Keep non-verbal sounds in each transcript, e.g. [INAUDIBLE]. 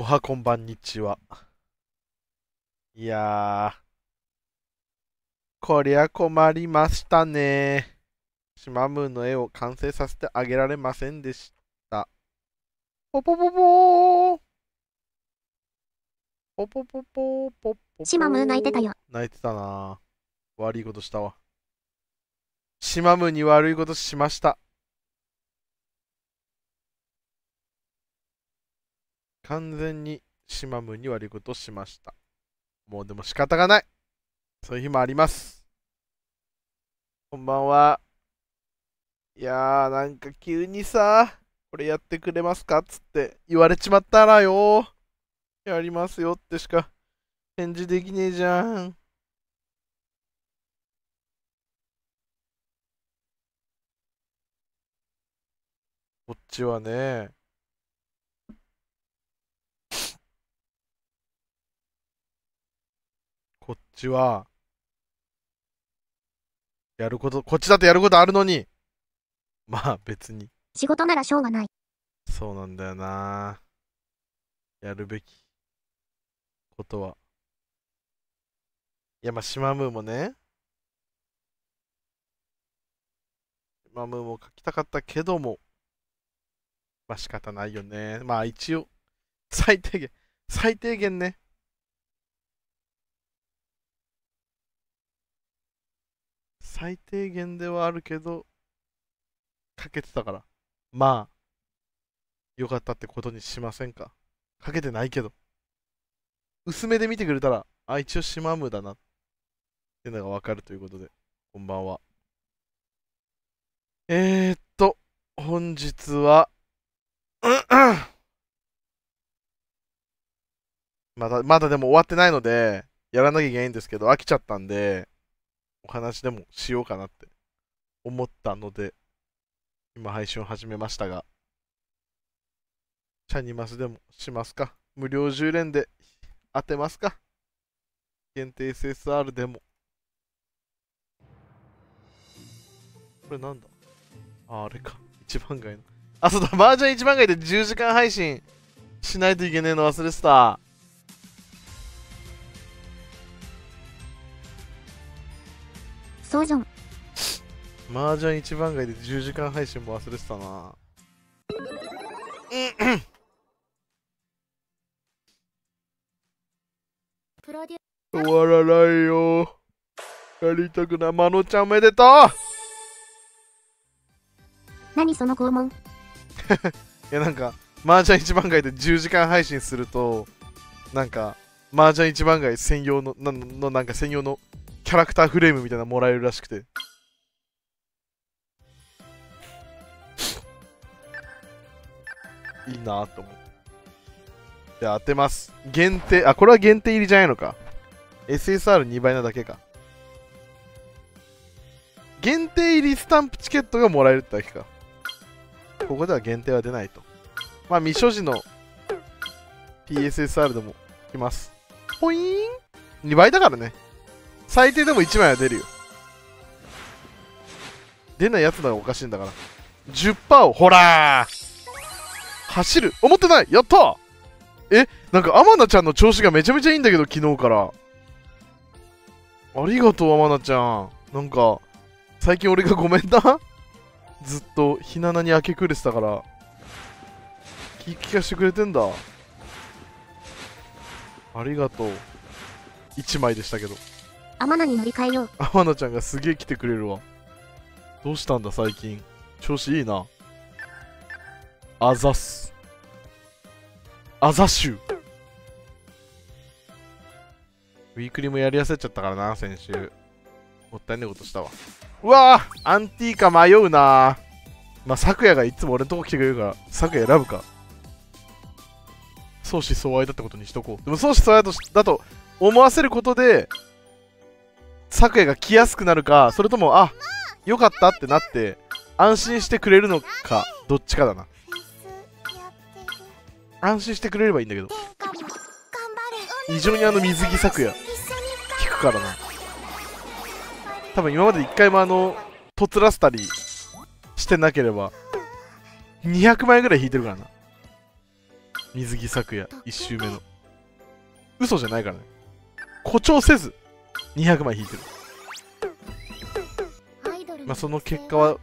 おはこんばんにちは。いやー、こりゃ困りましたね。シマムーの絵を完成させてあげられませんでした。ポポポポーポポポポポポシマムー泣いてたよ。泣いてたな悪いことしたわ。シマムーに悪いことしました。完全に島むに悪いことしました。もうでも仕方がない。そういう日もあります。こんばんは。いやー、なんか急にさ、これやってくれますかっつって言われちまったらよ。やりますよってしか返事できねえじゃん。こっちはね、ちは、やること、こっちだってやることあるのに、まあ別に。仕事ならしょうがない。そうなんだよな。やるべきことは。いや、まあ、シマムーもね、シマムーも書きたかったけども、まあ仕方ないよね。まあ一応、最低限、最低限ね、最低限ではあるけど、かけてたから。まあ、よかったってことにしませんか。かけてないけど。薄めで見てくれたら、あ、一応しまむだな。ってのがわかるということで、こんばんは。えー、っと、本日は、うんうんまだ、まだでも終わってないので、やらなきゃいけないんですけど、飽きちゃったんで、お話でもしようかなって思ったので、今配信を始めましたが、チャニマスでもしますか無料10連で当てますか限定 SSR でも。これなんだあ、あれか。一番街の。あ、そうだ、麻雀一番街で10時間配信しないといけねえの忘れてた。ソージョン麻雀一番街で10時間配信も忘れてたな終わらないよやりたくなまのちゃんおめでとう何その拷問 [LAUGHS] いやなんか麻雀一番街で10時間配信するとなんか麻雀一番街専用のなのなんか専用のキャラクターフレームみたいなのもらえるらしくて。[LAUGHS] いいなと思って。じゃあ当てます。限定、あ、これは限定入りじゃないのか。SSR2 倍なだけか。限定入りスタンプチケットがもらえるってだけか。ここでは限定は出ないと。まあ、未所持の PSSR でも来ます。ポイーン !2 倍だからね。最低でも1枚は出るよ出ないやつならおかしいんだから10%をほら走る思ってないやったえなんか天菜ちゃんの調子がめちゃめちゃいいんだけど昨日からありがとう天菜ちゃんなんか最近俺がごめんな [LAUGHS] ずっとひななに明け暮れてたから聞きかしてくれてんだありがとう1枚でしたけど天野に乗り換えよう天野ちゃんがすげえ来てくれるわどうしたんだ最近調子いいなあざすあざしゅウィークリーもやりいっちゃったからな先週もったいないことしたわうわーアンティーか迷うなまあ昨夜がいつも俺のとこ来てくれるから昨夜選ぶか相思相愛だってことにしとこうでも相思相愛だと思わせることで作夜が来やすくなるか、それとも、あ、よかったってなって、安心してくれるのか、どっちかだな。安心してくれればいいんだけど。異常にあの水着昨夜、聞くからな。多分今まで一回もあの、とつらせたりしてなければ、200枚ぐらい引いてるからな。水着昨夜、1周目の。嘘じゃないからね。誇張せず、200枚引いてるまあその結果は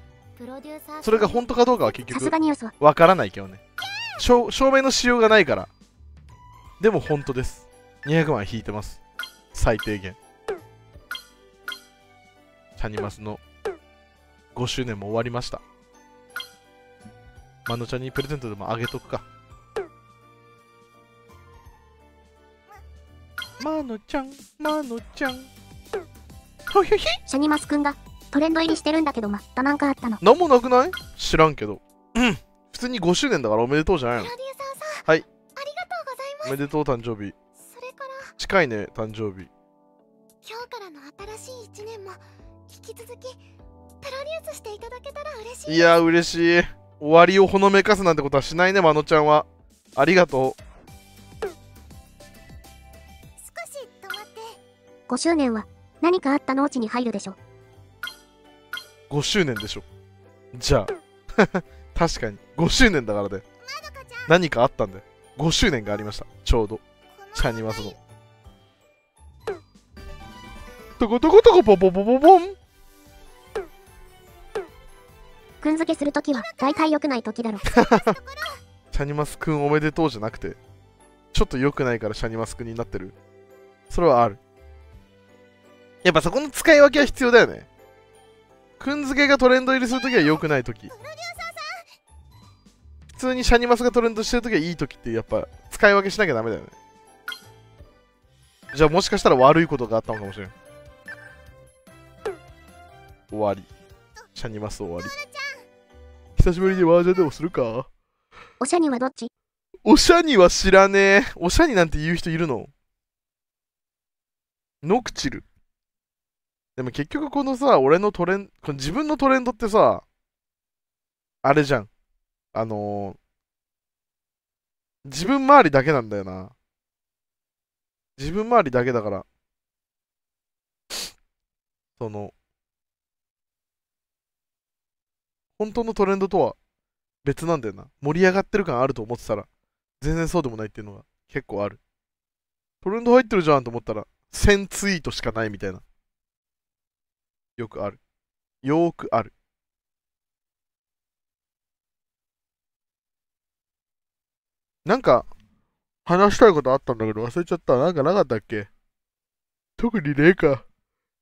それが本当かどうかは結局わからないけどね証明のしようがないからでも本当です200枚引いてます最低限チャニマスの5周年も終わりましたマノちゃんにプレゼントでもあげとくかマノちゃんマノちゃんシャニマスくんがトレンド入りしてるんだけどまたんかあったの何もなくない知らんけどうん普通に5周年だからおめでとうじゃないのはいありがとうございますおめでとう誕生日それから近いね誕生日今日からの新しい1年も引き続きプロデュースしていただけたら嬉しいいや嬉しい終わりをほのめかすなんてことはしないねまのちゃんはありがとう少し止まって5周年は何かあった農地に入るでしょ5周年でしょじゃあ [LAUGHS] 確かに5周年だからで、ね、何かあったんで5周年がありましたちょうどチャニマスのトコトコトコポポポポポンくん付けするときは大体良くないときだろ [LAUGHS] シャニマスくんおめでとうじゃなくてちょっと良くないからシャニマスくんになってるそれはあるやっぱそこの使い分けは必要だよね。くんづけがトレンド入りするときは良くないとき。普通にシャニマスがトレンドしてるときはいいときってやっぱ使い分けしなきゃダメだよね。じゃあもしかしたら悪いことがあったのかもしれん。終わり。シャニマス終わり。久しぶりにワージャでもするかおしゃにはどっちおしゃには知らねえ。おしゃになんて言う人いるのノクチル。でも結局このさ、俺のトレンド、自分のトレンドってさ、あれじゃん。あのー、自分周りだけなんだよな。自分周りだけだから。その、本当のトレンドとは別なんだよな。盛り上がってる感あると思ってたら、全然そうでもないっていうのが結構ある。トレンド入ってるじゃんと思ったら、1000ツイートしかないみたいな。よくある。よーくある。なんか、話したいことあったんだけど忘れちゃった。なんかなかったっけ特にねえか。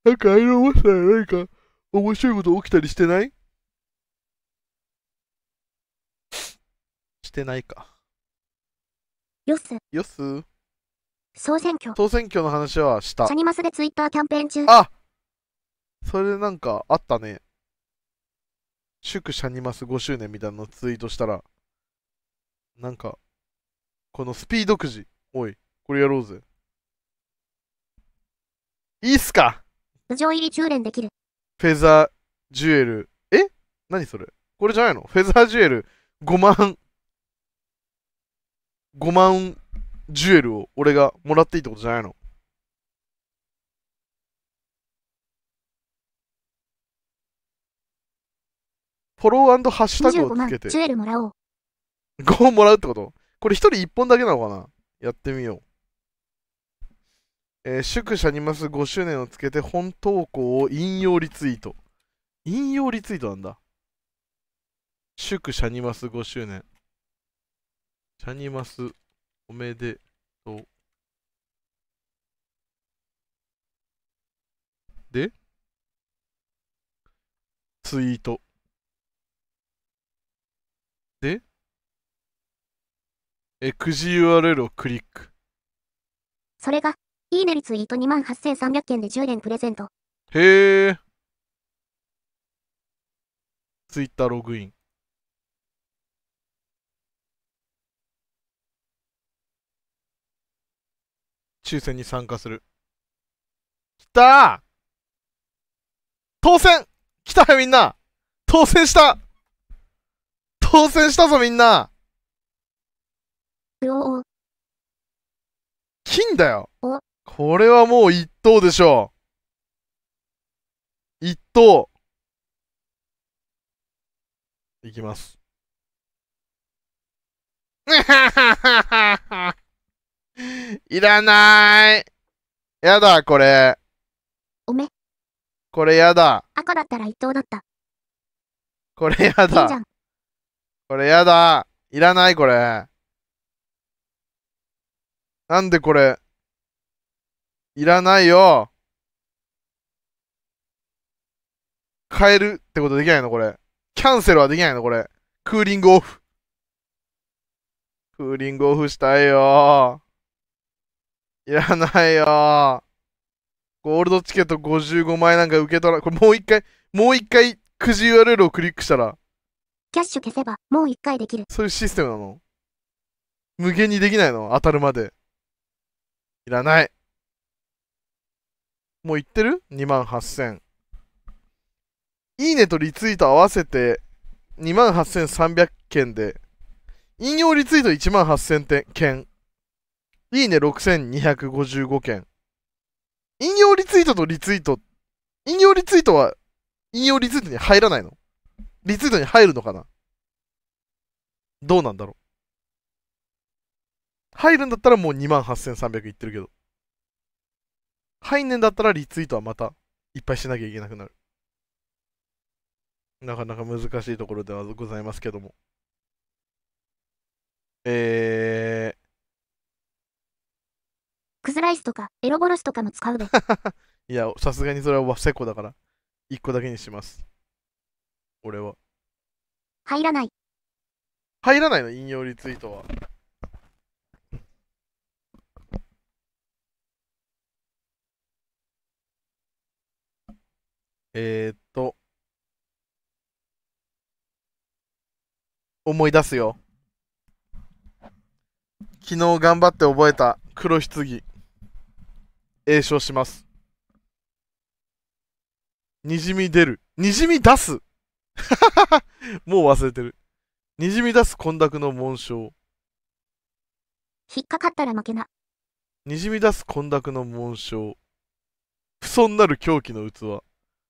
なんかアイロンマスターなんか面白いこと起きたりしてないしてないか。よっす。よっす。総選挙。総選挙の話はした。サニマスでツイッターキャンペーン中。あそれでなんかあったね。祝シャニマス5周年みたいなのツイートしたら、なんか、このスピードくじ、おい、これやろうぜ。いいっすか入り連できる。フェザージュエル、え何それこれじゃないのフェザージュエル5万、5万ジュエルを俺がもらっていいってことじゃないのフォローハッシュタグをつけて。ジュエルもらおう。ーもらうってことこれ1人1本だけなのかなやってみよう。えー、祝シャニマス5周年をつけて本投稿を引用リツイート。引用リツイートなんだ。祝シャニマス5周年。シャニマスおめでとう。で、ツイート。えー、く URL をクリック。それが、いいねリツイート28,300件で10連プレゼント。へえ。ツイッターログイン。抽選に参加する。きた当選来たよみんな当選した当選したぞみんな金だよこれはもう一等でしょう。一等。いきます。[LAUGHS] いらない。やだ、これ。おめ。これやだ。赤だったら一等だった。これやだ。これやだ。いらない、これ。なんでこれ、いらないよ。変えるってことできないのこれ。キャンセルはできないのこれ。クーリングオフ。クーリングオフしたいよ。いらないよ。ゴールドチケット55枚なんか受け取ら、これもう一回、もう一回、くじ URL をクリックしたら。キャッシュ消せば、もう一回できる。そういうシステムなの無限にできないの当たるまで。いらない。もういってる ?2 万8000。いいねとリツイート合わせて2万8300件で、引用リツイート1万8000件、いいね6255件。引用リツイートとリツイート、引用リツイートは引用リツイートに入らないのリツイートに入るのかなどうなんだろう入るんだったらもう28,300いってるけど。入んねんだったらリツイートはまたいっぱいしなきゃいけなくなる。なかなか難しいところではございますけども。えー。クズライスとかエロボロスとかも使うで。[LAUGHS] いや、さすがにそれはセコだから、1個だけにします。俺は。入らない。入らないの引用リツイートは。えー、っと、思い出すよ。昨日頑張って覚えた黒棺。栄唱します。にじみ出る。にじみ出す [LAUGHS] もう忘れてる。にじみ出す混濁の紋章。引っかかったら負けな。にじみ出す混濁の紋章。不遜なる狂気の器。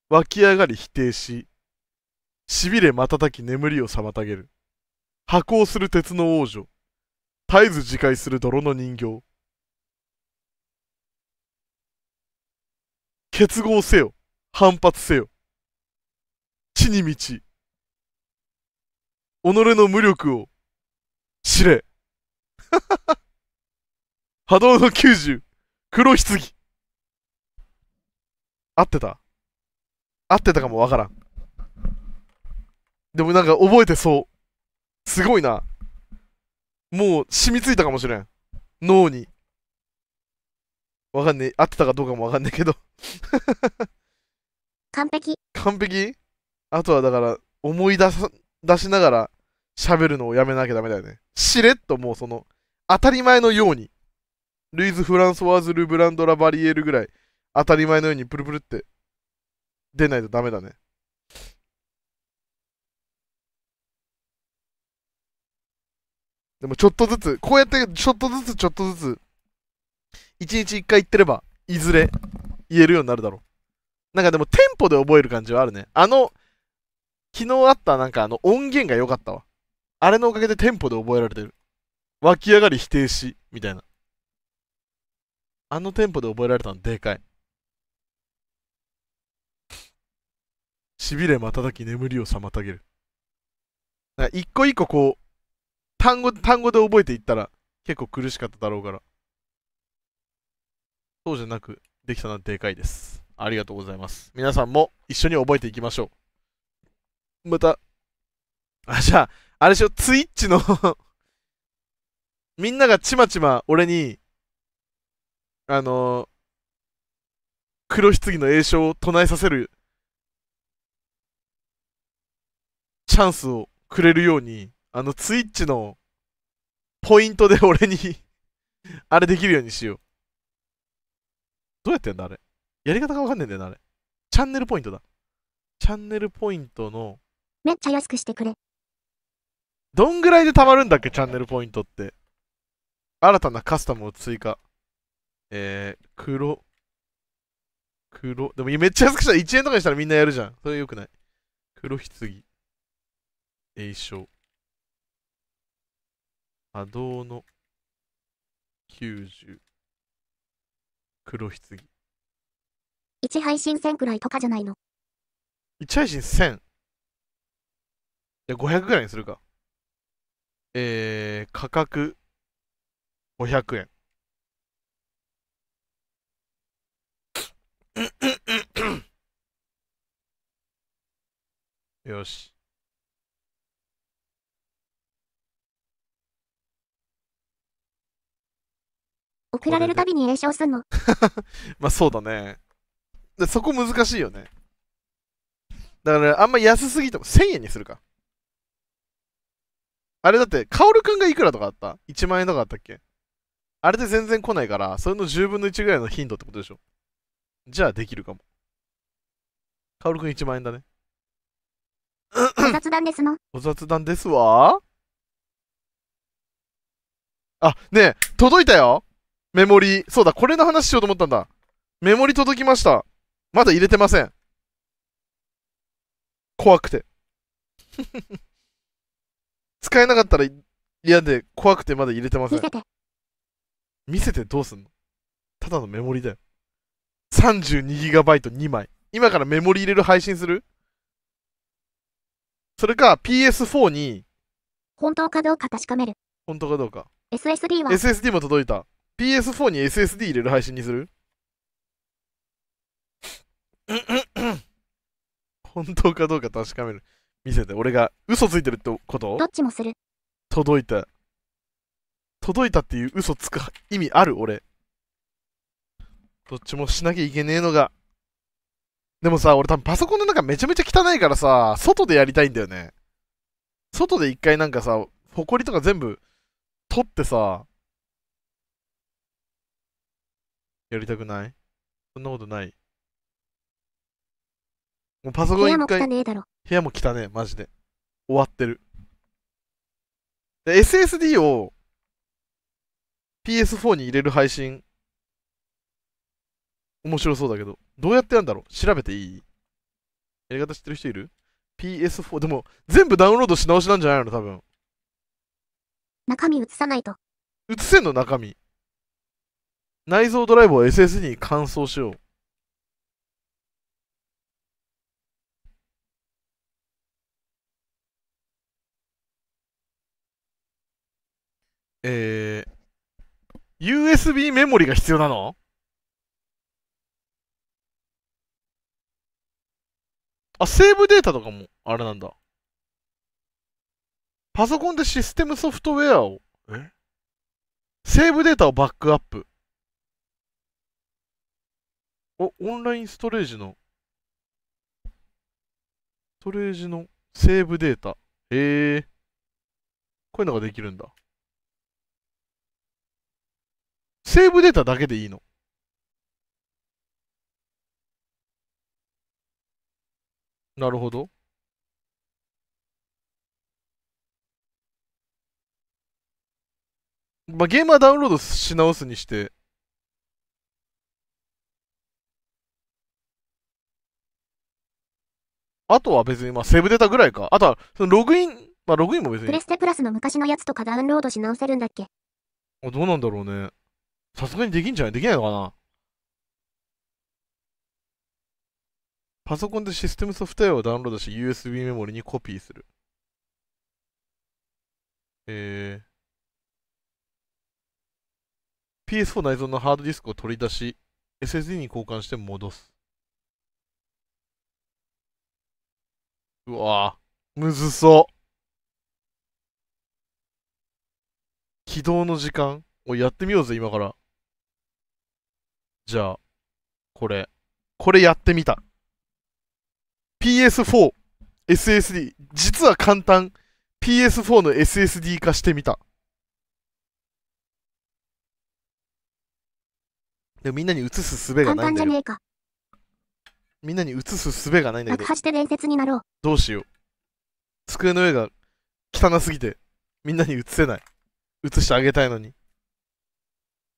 湧き上がり否定し、しびれ瞬き眠りを妨げる。破行する鉄の王女。絶えず自戒する泥の人形。結合せよ。反発せよ。地に満ち。己の無力を知れ。波動の90、黒棺。合ってた合ってたかもわからん。でもなんか覚えてそう。すごいな。もう染みついたかもしれん。脳に。わかんねえ。合ってたかどうかもわかんねえけど完璧。完璧あとはだから、思い出さ、出しながら喋るのをやめなきゃダメだよね。しれっともうその、当たり前のように、ルイズ・フランソワーズ・ル・ブランド・ラ・バリエールぐらい、当たり前のようにプルプルって出ないとダメだね。でもちょっとずつ、こうやってちょっとずつちょっとずつ、1日1回行ってれば、いずれ言えるようになるだろう。なんかでもテンポで覚える感じはあるね。あの、昨日あったなんかあの音源が良かったわ。あれのおかげでテンポで覚えられてる。湧き上がり否定し、みたいな。あのテンポで覚えられたのでかい。しびれ瞬き眠りを妨げる。一個一個こう、単語、単語で覚えていったら結構苦しかっただろうから。そうじゃなく、できたのはでかいです。ありがとうございます。皆さんも一緒に覚えていきましょう。また、あ、じゃあ、あれしょ、ツイッチのみんながちまちま俺に、あのー、黒棺の栄唱を唱えさせるチャンスをくれるように、あの、ツイッチのポイントで俺に [LAUGHS] あれできるようにしよう。どうやってんだ、あれ。やり方がわかんねえんだよな、あれ。チャンネルポイントだ。チャンネルポイントの。めっちゃ安くしてくれ。どんぐらいで貯まるんだっけ、チャンネルポイントって。新たなカスタムを追加。えー、黒。黒。でもめっちゃ安くしたら1円とかにしたらみんなやるじゃん。それよくない。黒ひつぎ。栄称。波動の90。黒ひつぎ。1配信1000くらいとかじゃないの。1配信 1000? いや、500くらいにするか。えー、価格500円。よし。送られるたびに栄すんの。[LAUGHS] まあそうだね。でそこ難しいよね。だからあんま安すぎても1000円にするか。あれだって、カオルくんがいくらとかあった ?1 万円とかあったっけあれで全然来ないから、それの10分の1ぐらいの頻度ってことでしょ。じゃあできるかも。カオルくん1万円だね。お雑談ですの。お雑談ですわ。あ、ねえ、届いたよメモリー。そうだ、これの話しようと思ったんだ。メモリ届きました。まだ入れてません。怖くて。[LAUGHS] 使えなかったら嫌で怖くてまだ入れてません。見せて。見せてどうすんのただのメモリだよ。32GB2 枚。今からメモリ入れる配信するそれか PS4 に本当かどうか確かめる。本当かどうか。SSD は ?SSD も届いた。PS4 に SSD 入れる配信にする [LAUGHS] 本当かどうか確かめる。見せて。俺が嘘ついてるってことどっちもする。届いた。届いたっていう嘘つく意味ある俺。どっちもしなきゃいけねえのが。でもさ、俺多分パソコンの中めちゃめちゃ汚いからさ、外でやりたいんだよね。外で一回なんかさ、埃とか全部取ってさ、やりたくないそんなことない。もうパソコン一回。部屋も汚ねえだろ。部屋も汚ねえ、マジで。終わってる。で、SSD を PS4 に入れる配信、面白そうだけど、どうやってやんだろう調べていいやり方知ってる人いる ?PS4、でも、全部ダウンロードし直しなんじゃないの多分。中身映さないと。映せんの中身。内蔵ドライブを SS に換装しよう。えー、USB メモリが必要なのあ、セーブデータとかも、あれなんだ。パソコンでシステムソフトウェアを、えセーブデータをバックアップ。お、オンラインストレージの、ストレージのセーブデータ。へえこういうのができるんだ。セーブデータだけでいいのなるほど。まあ、ゲームはダウンロードし直すにして、あとは別に、まあ、セーブデータぐらいか。あとは、そのログイン、まあ、ログインも別に。プレステプラスの昔のやつとかダウンロードし直せるんだっけあ、どうなんだろうね。さすがにできんじゃないできないのかなパソコンでシステムソフトウェアをダウンロードし、USB メモリにコピーする。えー、PS4 内蔵のハードディスクを取り出し、SSD に交換して戻す。うわむずそう。起動の時間おい、やってみようぜ、今から。じゃあ、これ。これやってみた。PS4、SSD。実は簡単。PS4 の SSD 化してみた。でもみんなに映すべがないんだよ。簡単じゃねえか。みんなに移す術がないんだけど。爆破して伝説になろう。どうしよう。机の上が汚すぎて、みんなに移せない。移してあげたいのに。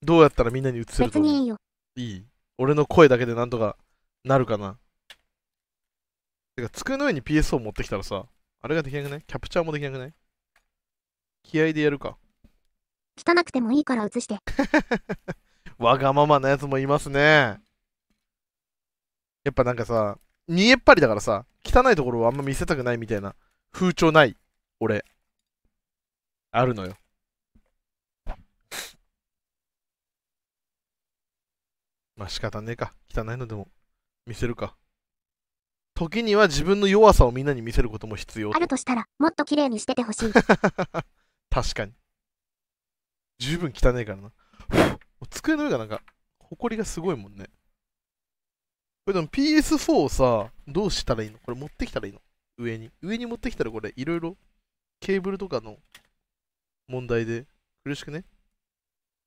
どうやったらみんなに移せると別にいいよ。いい。俺の声だけでなんとかなるかな。てか、机の上に p s o 持ってきたらさ、あれができなくないキャプチャーもできなくない気合でやるか。汚くてもいいから移して。[LAUGHS] わがままなやつもいますね。やっぱなんかさ、見えっぱりだからさ、汚いところをあんま見せたくないみたいな風潮ない、俺。あるのよ。まあ仕方ねえか。汚いのでも見せるか。時には自分の弱さをみんなに見せることも必要。あるとしたら、もっと綺麗にしててほしい。[LAUGHS] 確かに。十分汚いからな。[SIGHS] 机の上がなんか、埃がすごいもんね。これでも PS4 さ、どうしたらいいのこれ持ってきたらいいの上に。上に持ってきたらこれ、いろいろケーブルとかの問題で苦しくね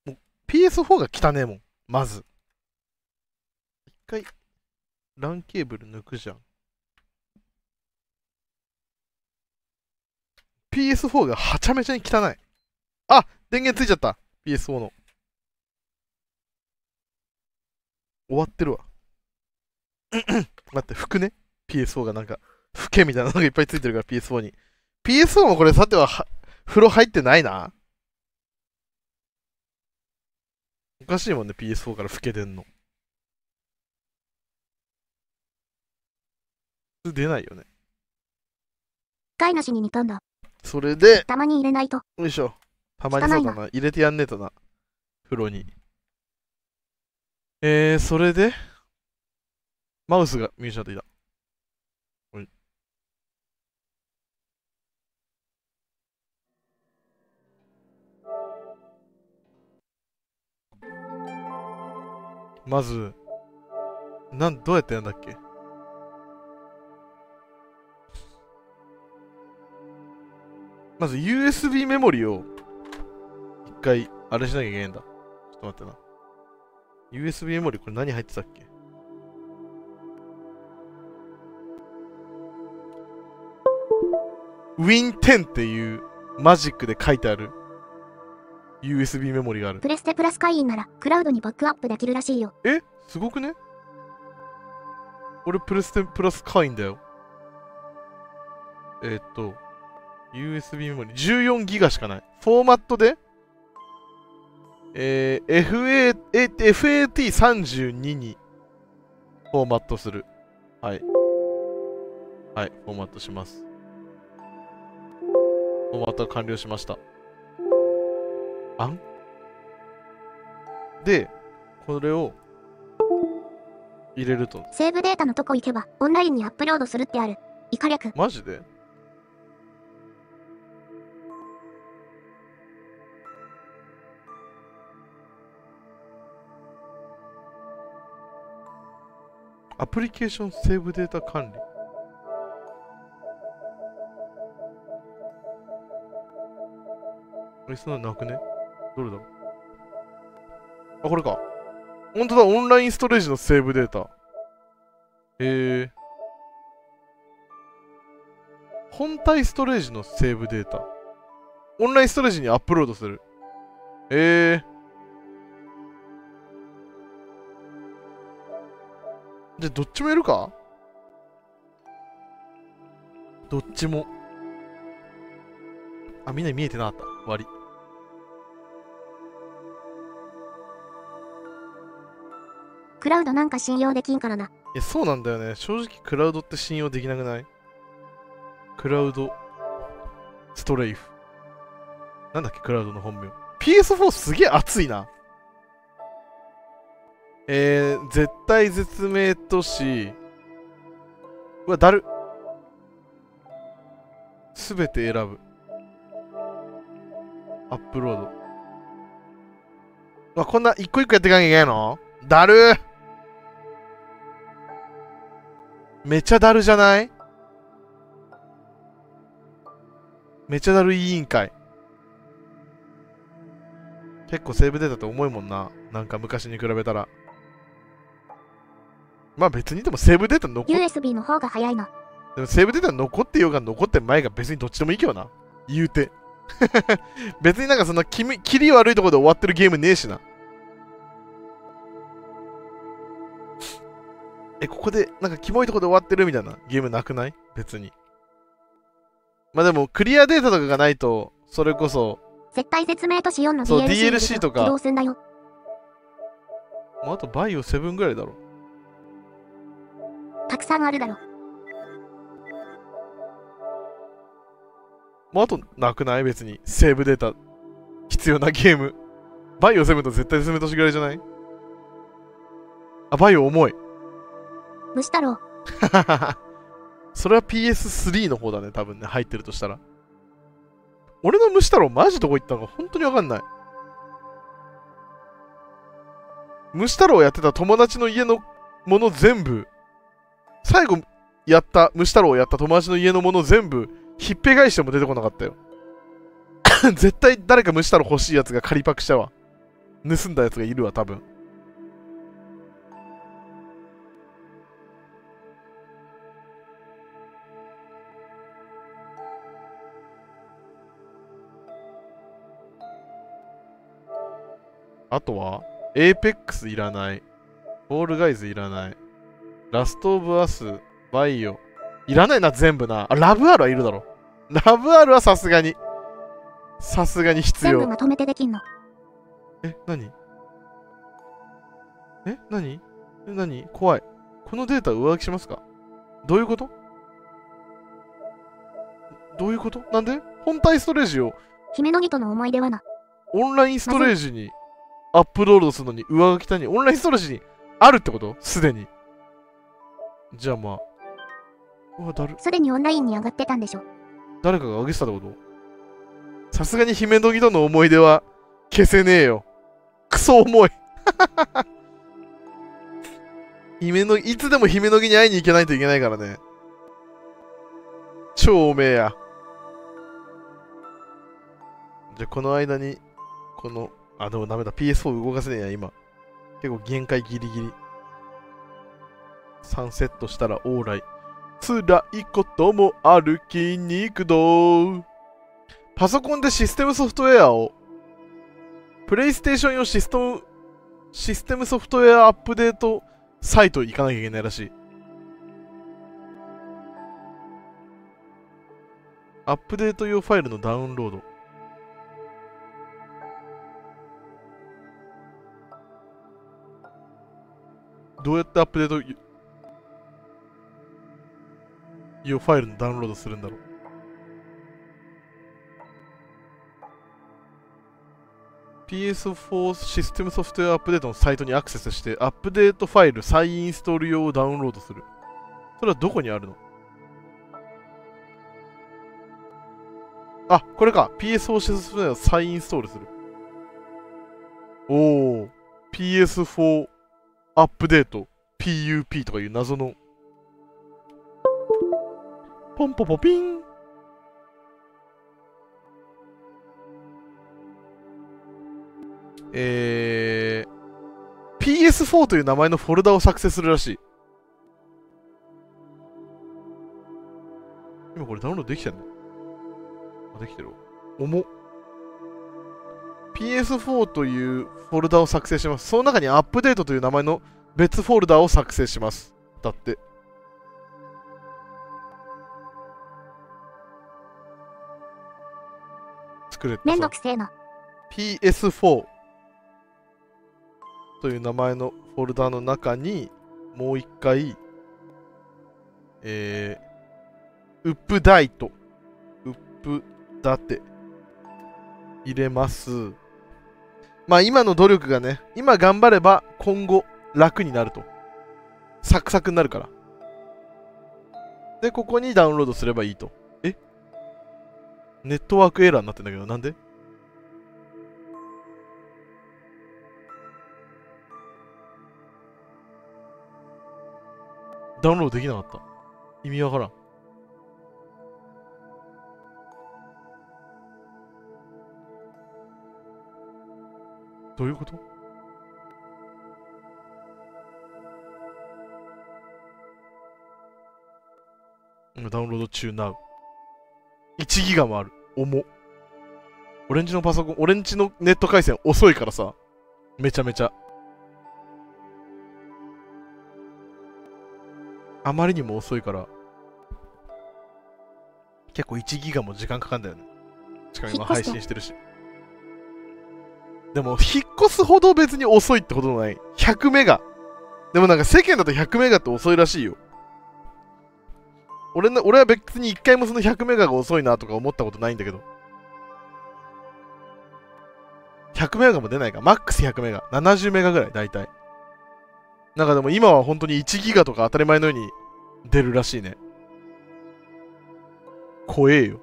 もう PS4 が汚ねえもん。まず。一回、LAN ケーブル抜くじゃん。PS4 がはちゃめちゃに汚い。あ電源ついちゃった !PS4 の。終わってるわ。[CLEARS THROAT] 待って、服ね。PSO がなんか、服けみたいなのがいっぱいついてるから PSO に。PSO もこれさてはは、風呂入ってないな。おかしいもんね、PSO からふけてんの。出ないよね。飼い主に似たんだ。それで、たまに入れないと。よいしょ。たまにそうだな。入れてやんねえとな。風呂に。えー、それでマウスが見失っていた。おい。まず、なん、どうやってやんだっけまず USB メモリを一回あれしなきゃいけないんだ。ちょっと待ってな。USB メモリこれ何入ってたっけウィン10っていうマジックで書いてある USB メモリがある。プレステプラス会員ならクラウドにバックアップできるらしいよ。えすごくね俺プレステプラス会員だよ。えー、っと、USB メモリ14ギガしかない。フォーマットで、えー、FAT32 にフォーマットする。はい。はい、フォーマットします。おまた完了しました。あんで、これを入れると。セーブデータのとこ行けば、オンラインにアップロードするってある。イカ略。マジでアプリケーションセーブデータ管理。あれ、そんななくねどれだろうあ、これか。ほんとだ、オンラインストレージのセーブデータ。ええ。本体ストレージのセーブデータ。オンラインストレージにアップロードする。ええ。じゃどっちもやるかどっちも。あ、みんな見えてなかった。終わり。クラウドなんか信用できんからな。え、そうなんだよね。正直クラウドって信用できなくないクラウド、ストレイフ。なんだっけ、クラウドの本名。PS4 すげえ熱いな。えー、絶対絶命都市。うわ、だる。すべて選ぶ。アップロード。まあ、こんな一個一個やっていかなきゃいけないのだるーめちゃだるじゃないめちゃだる委員会。結構セーブデータって重いもんな。なんか昔に比べたら。まあ別にでもセーブデータ残っ USB の方が早いでもセーブデータ残ってようが残って前が別にどっちでもいいけどな。言うて。[LAUGHS] 別になんかそのな気、り悪いところで終わってるゲームねえしな。え、ここで、なんかキモいとこで終わってるみたいなゲームなくない別に。まあでも、クリアデータとかがないと、それこそ、絶対の DLC, そう DLC とか、もうすんだよ。まあ、あとバイオ7ぐらいだろ。たくさんあるだろ。まあ、あとなくない別に。セーブデータ、必要なゲーム。バイオ7と絶対説明都市ぐらいじゃないあ、バイオ重い。ムシ太郎。[LAUGHS] それは PS3 の方だね、多分ね、入ってるとしたら。俺の虫太郎マジどこ行ったのか本当にわかんない。虫太郎やってた友達の家のもの全部、最後やった、虫太郎やった友達の家のもの全部、ひっぺ返しても出てこなかったよ。[COUGHS] 絶対誰か虫太郎欲しいやつが仮パクしたわ。盗んだやつがいるわ、多分。あとはエーペックスいらない。ボールガイズいらない。ラストオブアス、バイオ。いらないな、全部な。あ、ラブアールはいるだろ。ラブアールはさすがに。さすがに必要。全部まとめてできんの。え、なにえ、なにえ、なに怖い。このデータ上書きしますかどういうことどういうことなんで本体ストレージを。姫乃木との思い出はな。オンラインストレージに。アップロードするのに上書き単にオンラインストレージにあるってことすでに。じゃあまあ。うわ、だる。すでにオンラインに上がってたんでしょ。誰かが上げてたってことさすがに姫乃木との思い出は消せねえよ。クソ重い。[LAUGHS] 姫の、いつでも姫乃木に会いに行けないといけないからね。超おめえや。じゃあこの間に、このあ、でもダメだ。PS4 動かせねえや、今。結構限界ギリギリ。ンセットしたら往来。辛いことも歩きに行くど。パソコンでシステムソフトウェアを。プレイステーション用システム、システムソフトウェアアップデートサイト行かなきゃいけないらしい。アップデート用ファイルのダウンロード。どうやってアップデート用ファイルのダウンロードするんだろう？PS4 システムソフトウェアアップデートのサイトにアクセスしてアップデートファイル再インストール用をダウンロードするそれはどこにあるのあこれか PS4 システムソフトウェア再インストールするおお PS4 アップデート PUP とかいう謎のポンポポピンえー、PS4 という名前のフォルダを作成するらしい今これダウンロードできてんのあできてる重っ PS4 というフォルダを作成します。その中にアップデートという名前の別フォルダを作成します。だって。作れてめんどくせえな。PS4 という名前のフォルダの中にもう一回、えー、ウップダイト、ウップダテ入れます。まあ今の努力がね、今頑張れば今後楽になると。サクサクになるから。で、ここにダウンロードすればいいと。えネットワークエラーになってんだけど、なんでダウンロードできなかった。意味わからん。どういうことダウンロード中 Now。1ギガもある。重。レンジのパソコン、オレンジのネット回線遅いからさ。めちゃめちゃ。あまりにも遅いから、結構1ギガも時間かかるんだよね。しかも今配信してるし。でも、引っ越すほど別に遅いってことない。100メガ。でもなんか世間だと100メガって遅いらしいよ。俺の俺は別に一回もその100メガが遅いなとか思ったことないんだけど。100メガも出ないか。マックス100メガ。70メガぐらい、大体。なんかでも今は本当に1ギガとか当たり前のように出るらしいね。怖えよ。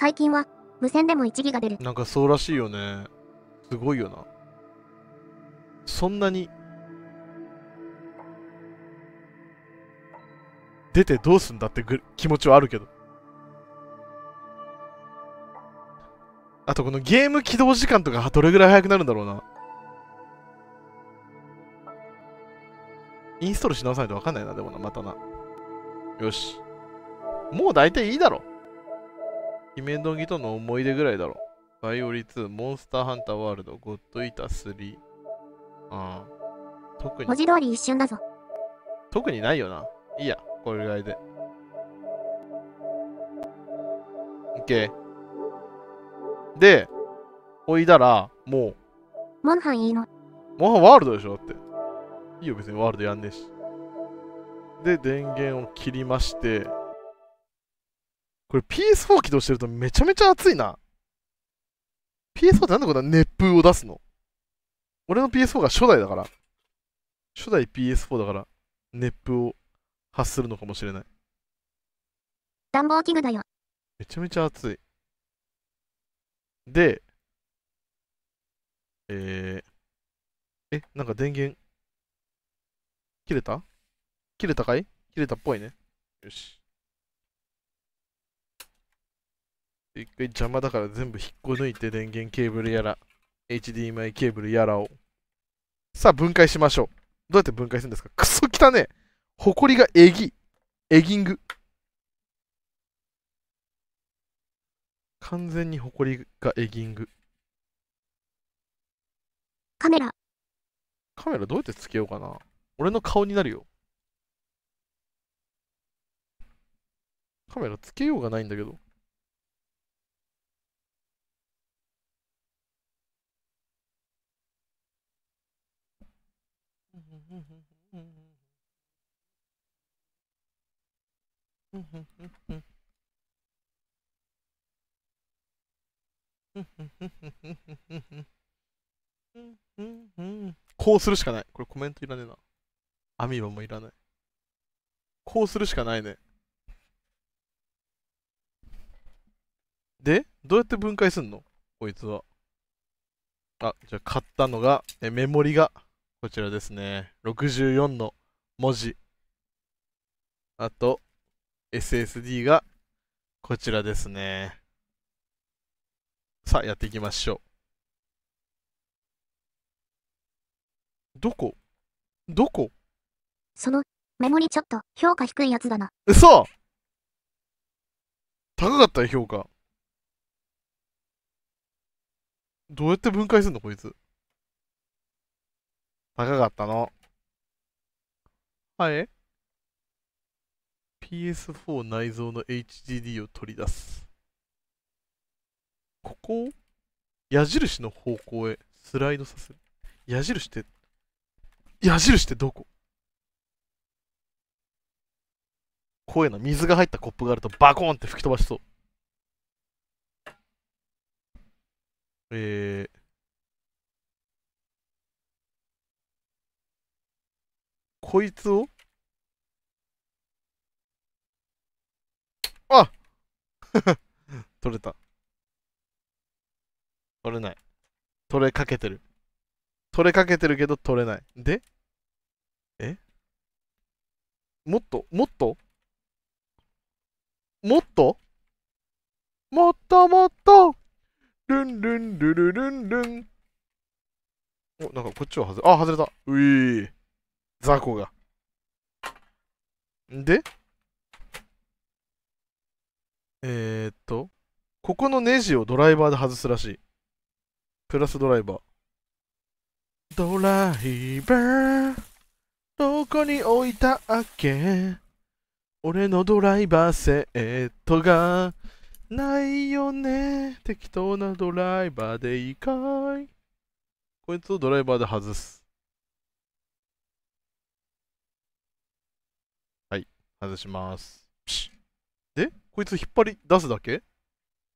最近は無線でも1ギガ出るなんかそうらしいよねすごいよなそんなに出てどうすんだってぐ気持ちはあるけどあとこのゲーム起動時間とかどれぐらい早くなるんだろうなインストールし直さないと分かんないなでもなまたなよしもう大体いいだろ姫ドギとの思い出ぐらいだろ。バイオリ2、モンスターハンターワールド、ゴッドイーター3。ああ。特に。文字通り一瞬だぞ。特にないよな。いいや、これぐらいで。オッケー。で、おいだら、もう。モンハンいいの。モンハンワールドでしょって。いいよ、別にワールドやんねえし。で、電源を切りまして、これ PS4 起動してるとめちゃめちゃ熱いな。PS4 ってなんでこんな熱風を出すの俺の PS4 が初代だから。初代 PS4 だから、熱風を発するのかもしれない。暖房器具だよ。めちゃめちゃ熱い。で、えー、え、なんか電源、切れた切れたかい切れたっぽいね。よし。一回邪魔だから全部引っこ抜いて電源ケーブルやら HDMI ケーブルやらをさあ分解しましょうどうやって分解するんですかクソ汚ねほこりがえぎエギング完全にほこりがエギングカメラカメラどうやってつけようかな俺の顔になるよカメラつけようがないんだけど [LAUGHS] こうするしかない。これコメントいらねえな。アミーバもいらない。こうするしかないね。で、どうやって分解すんのこいつは。あ、じゃあ買ったのが、えメモリがこちらですね。64の文字。あと、SSD がこちらですね。さあ、やっていきましょう。どこどこその、メモリちょっと評価低いやつだな。高かったよ、評価。どうやって分解すんの、こいつ。高かったの。はい PS4 内蔵の HDD を取り出す。ここを矢印の方向へスライドさせる。矢印って、矢印ってどここういな。水が入ったコップがあるとバコーンって吹き飛ばしそう。えー、こいつを [LAUGHS] 取れた。取れない。取れかけてる。取れかけてるけど取れない。でえもっともっともっともっともっとルンルンルルルンルン。お、なんかこっちは外れ、あ、外れた。ういー。雑魚が。んでえー、っと、ここのネジをドライバーで外すらしい。プラスドライバー。ドライバー、どこに置いたっけ俺のドライバーセットがないよね。適当なドライバーでいいかい。こいつをドライバーで外す。はい、外します。こいつ引っ張り出すだけ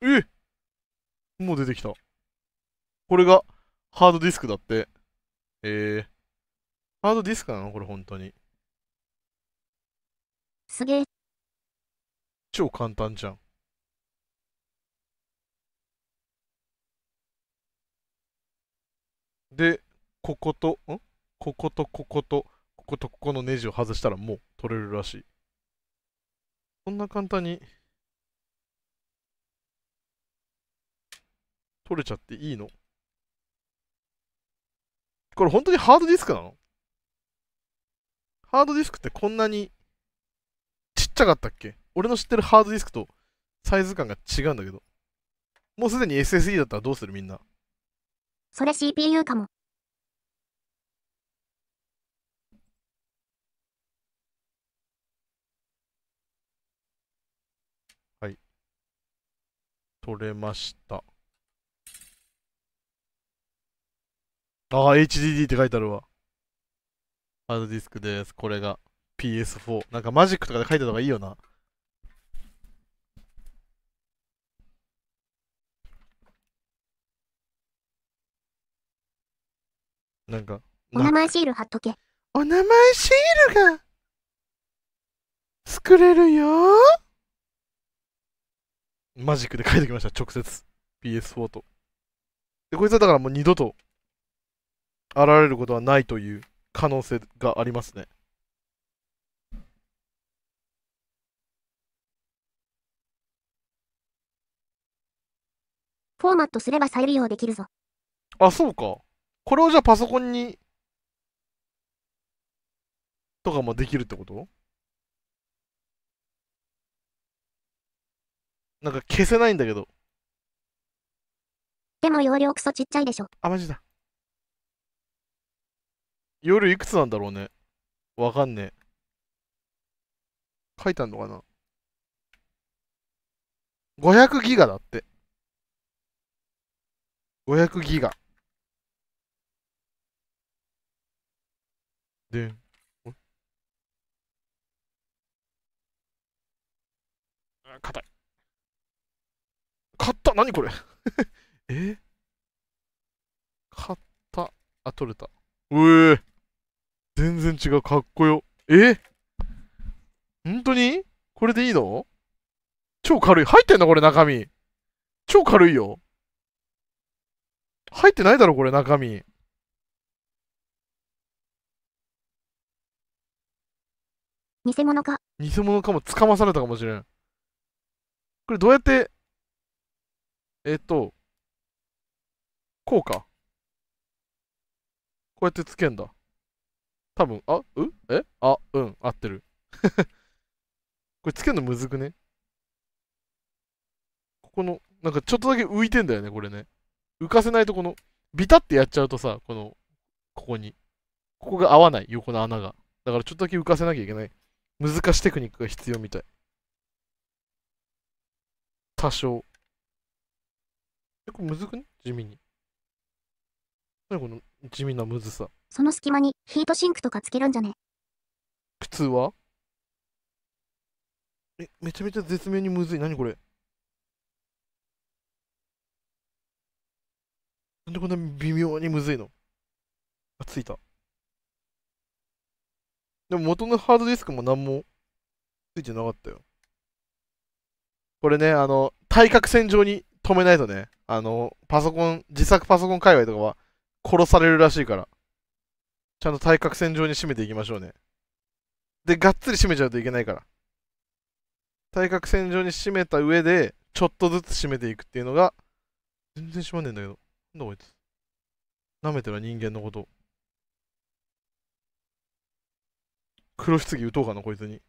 えもう出てきた。これがハードディスクだって。えー、ハードディスクなのこれ本当に。すげえ。超簡単じゃん。で、ここと、んこことここと、こことここのネジを外したらもう取れるらしい。こんな簡単に取れちゃっていいのこれ本当にハードディスクなのハードディスクってこんなにちっちゃかったっけ俺の知ってるハードディスクとサイズ感が違うんだけど。もうすでに SSD だったらどうするみんな。それ CPU かも。はい。取れました。ああ、HDD って書いてあるわ。ハードディスクです、これが。PS4。なんかマジックとかで書いてた方がいいよな。なんか。お名前シール貼っとけ。お名前シールが作れるよマジックで書いてきました、直接。PS4 と。で、こいつはだからもう二度と現れることはないという可能性がありますね。フォーマットすれば再利用できるぞ。あ、そうか。これをじゃあパソコンに、とかもできるってことなんか消せないんだけど。でも容量クソちっちゃいでしょ。あ、マジだ。夜いくつなんだろうね。わかんねえ。書いてあんのかな ?500 ギガだって。500ギガ。で、硬い。買った何これ [LAUGHS] え買った。あ、取れた。うえー全然違う。かっこよ。え本当にこれでいいの超軽い。入ってんのこれ中身。超軽いよ。入ってないだろこれ中身。偽物か。偽物かも、つかまされたかもしれん。これどうやって、えっと、こうか。こうやってつけんだ。多分、あ、うえあ、うん、合ってる。[LAUGHS] これつけるのむずくねここの、なんかちょっとだけ浮いてんだよね、これね。浮かせないとこの、ビタってやっちゃうとさ、この、ここに。ここが合わない、横の穴が。だからちょっとだけ浮かせなきゃいけない。難しいテクニックが必要みたい。多少。結構むずくね地味に。何この地味なむずさ。その隙間にヒートシンクとかつけるんじゃね通はえ、めちゃめちゃ絶妙にむずい。何これなんでこんな微妙にむずいのあ、ついた。でも元のハードディスクも何もついてなかったよ。これね、あの、対角線上に止めないとね、あの、パソコン、自作パソコン界隈とかは殺されるらしいから。ちゃんと対角線上に締めていきましょうね。で、がっつり締めちゃうといけないから。対角線上に締めた上で、ちょっとずつ締めていくっていうのが、全然締まんねえんだけど。なんだこいつ。舐めてる人間のこと。黒棺打とうかな、こいつに。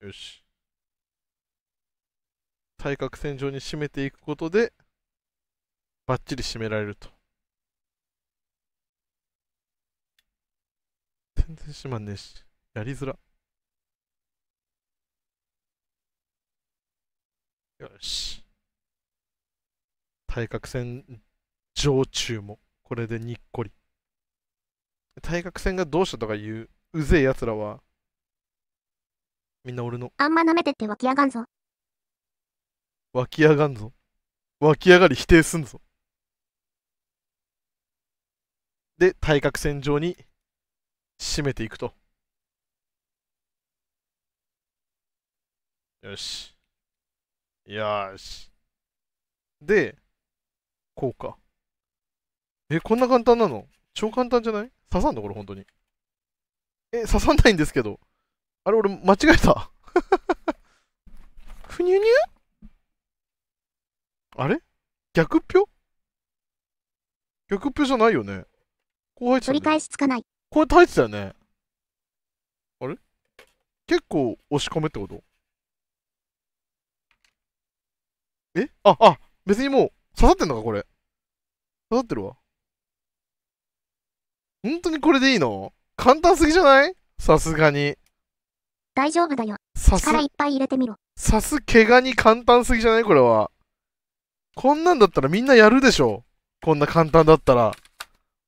よし。対角線上に締めていくことで、バッチリ締められると。全然閉まんねえし、やりづら。よし。対角線上中も、これでにっこり。対角線がどうしたとか言う、うぜえ奴らは、みんな俺の。あんま舐めてって湧き上がんぞ。湧き上がんぞ。湧き上がり否定すんぞ。で、対角線上に締めていくと。よし。よし。で、こうか。え、こんな簡単なの超簡単じゃない刺さんのこれ、本当に。え、刺さんないんですけど。あれ、俺、間違えた。[LAUGHS] ふにゅにゅあれ逆ぴょ逆ぴょじゃないよね。後輩取り返しつかない。これ耐えてたよねあれ結構押し込めってことえあ、あ、別にもう刺さってんのかこれ。刺さってるわ。本当にこれでいいの簡単すぎじゃないさすがに。大丈夫だよ。力いっぱい入れてみろ。刺す怪我に簡単すぎじゃないこれは。こんなんだったらみんなやるでしょ。こんな簡単だったら。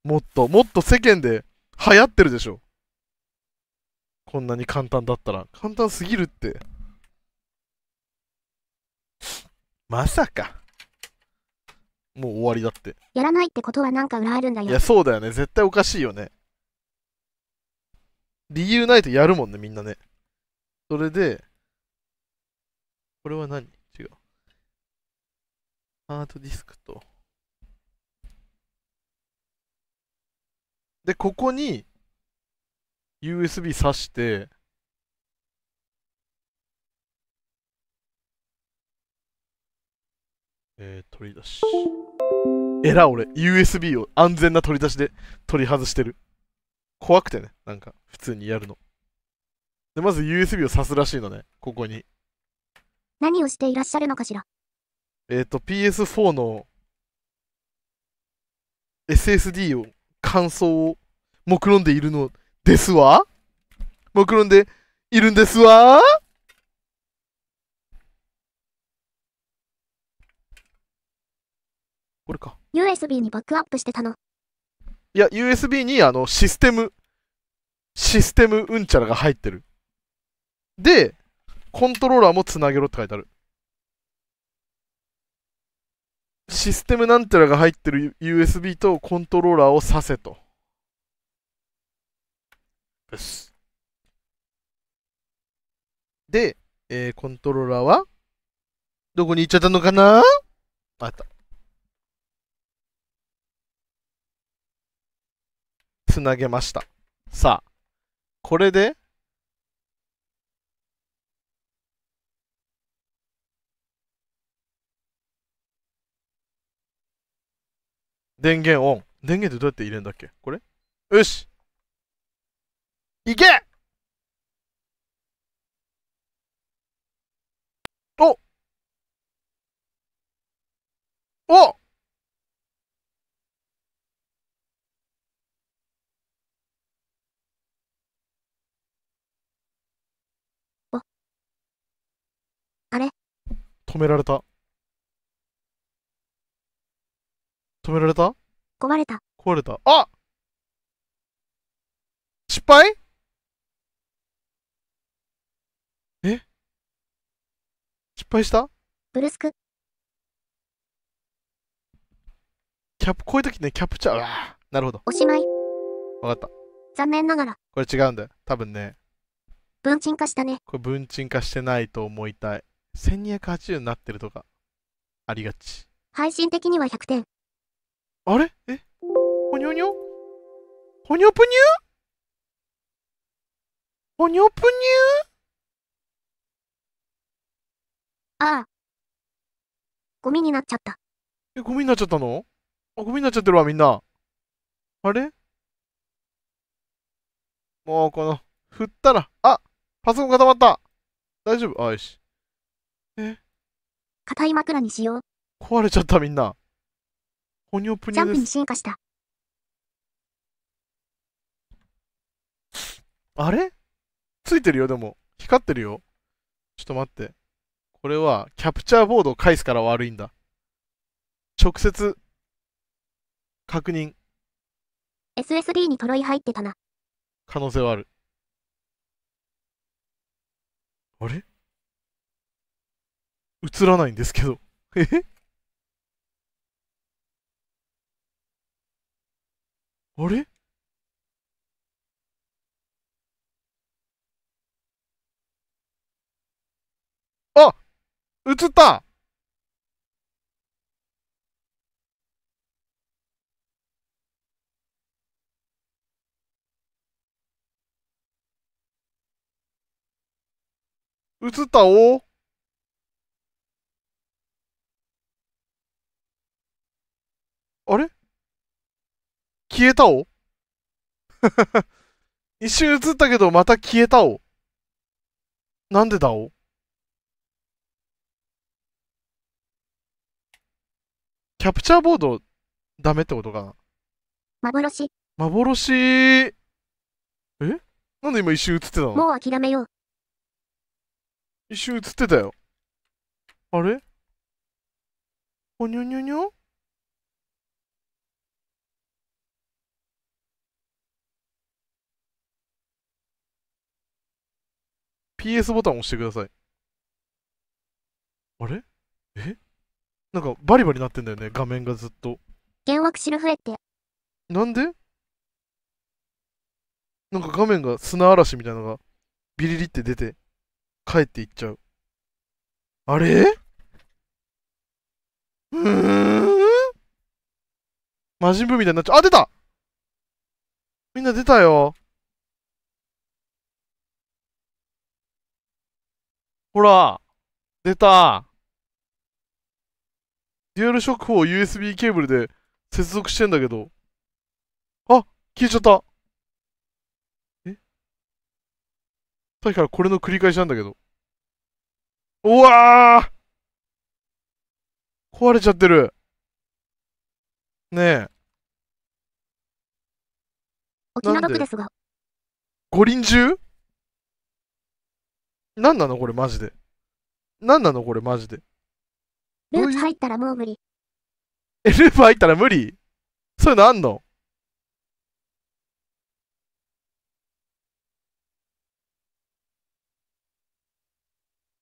もっと、もっと世間で流行ってるでしょ。こんなに簡単だったら。簡単すぎるって。まさか。もう終わりだって。やらないってことはなんか裏あるんだよ。いや、そうだよね。絶対おかしいよね。理由ないとやるもんね、みんなね。それで、これは何違う。ハードディスクと。で、ここに USB 挿して、えー、取り出し。えら、俺、USB を安全な取り出しで取り外してる。怖くてね、なんか、普通にやるの。で、まず USB を挿すらしいのね、ここに。何をしていらっしゃるのかしらえっ、ー、と、PS4 の SSD を感想を目論んでいるのですわ目論んでいるんですわこれか USB にバックアップしてたのいや USB にあのシステムシステムうんちゃらが入ってるでコントローラーもつなげろって書いてあるシステムなんてらが入ってる USB とコントローラーをさせと。よし。で、えー、コントローラーはどこに行っちゃったのかなあった。つなげました。さあ、これで電源オン。電源ってどうやって入れるんだっけこれよしいけおおあれ止められた。止められた壊れた。壊れた。あ失敗え失敗したブルスク。キャップ、こういう時ね、キャプチャー。あなるほど。おしまい。わかった。残念ながら。これ違うんだよ。多分ね。文鎮化したね。これ文鎮化してないと思いたい。1280になってるとか。ありがち。配信的には100点。あれえほにょにょほにょぷにゅほにょぷにゅああ。ゴミになっちゃった。え、ゴミになっちゃったのあ、ゴミになっちゃってるわ、みんな。あれもう、この、振ったら、あパソコン固まった大丈夫あ、よし。え硬い枕にしよう。壊れちゃった、みんな。ほにょぷにジャンプに進化した。あれついてるよ、でも。光ってるよ。ちょっと待って。これは、キャプチャーボードを返すから悪いんだ。直接、確認。SSD にトロイ入ってたな。可能性はある。あれ映らないんですけど。えあれあ映った映ったおあれ消えたお [LAUGHS] 一瞬映ったけどまた消えたおなんでだおキャプチャーボードダメってことかな幻。幻。えなんで今一瞬映ってたのもう諦めよう。一瞬映ってたよ。あれおにょにょにょ PS ボタンを押してください。あれえなんかバリバリなってんだよね、画面がずっと。幻惑汁増えて。なんでなんか画面が砂嵐みたいなのがビリリって出て帰っていっちゃう。あれうーん魔人ブーみたいになっちゃう。あ、出たみんな出たよ。ほら出たデュアルショックを USB ケーブルで接続してんだけど。あ消えちゃったえさっきからこれの繰り返しなんだけど。うわー壊れちゃってる。ねえ。お気の毒ですが。五輪中なんなのこれマジで。なんなのこれマジで。ループ入ったらもう無理。え、ループ入ったら無理そういうのあんの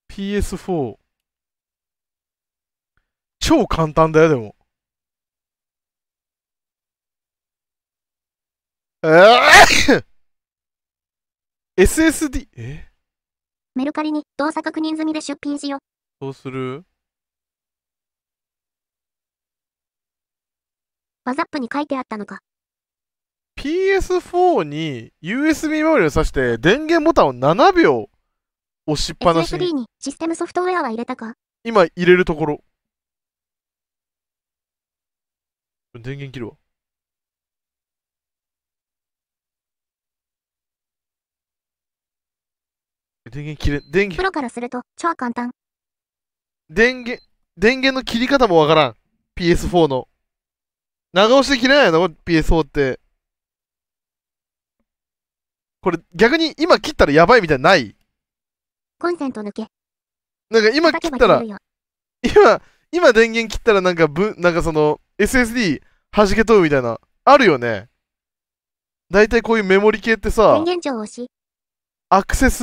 ？PS4 超簡単だよでもえー、SSD [COUGHS] えメルカリに動作確認済みで出品しよう。そうするワザップに書いてあったのか。PS4 に USB メモリを挿して電源ボタンを7秒押しっぱなしに。USB にシステムソフトウェアは入れたか今入れるところ。電源切るわ。電源切れ、電プ源、ロからすると超簡単。電源、電源の切り方もわからん。PS4 の。長押しで切れないの ?PS4 って。これ逆に今切ったらやばいみたいないコンセント抜け。なんか今切ったら今、今電源切ったらなんかぶ、なんかその SSD 弾けとるみたいな、あるよね。だいたいこういうメモリ系ってさ電、源押し。アクセス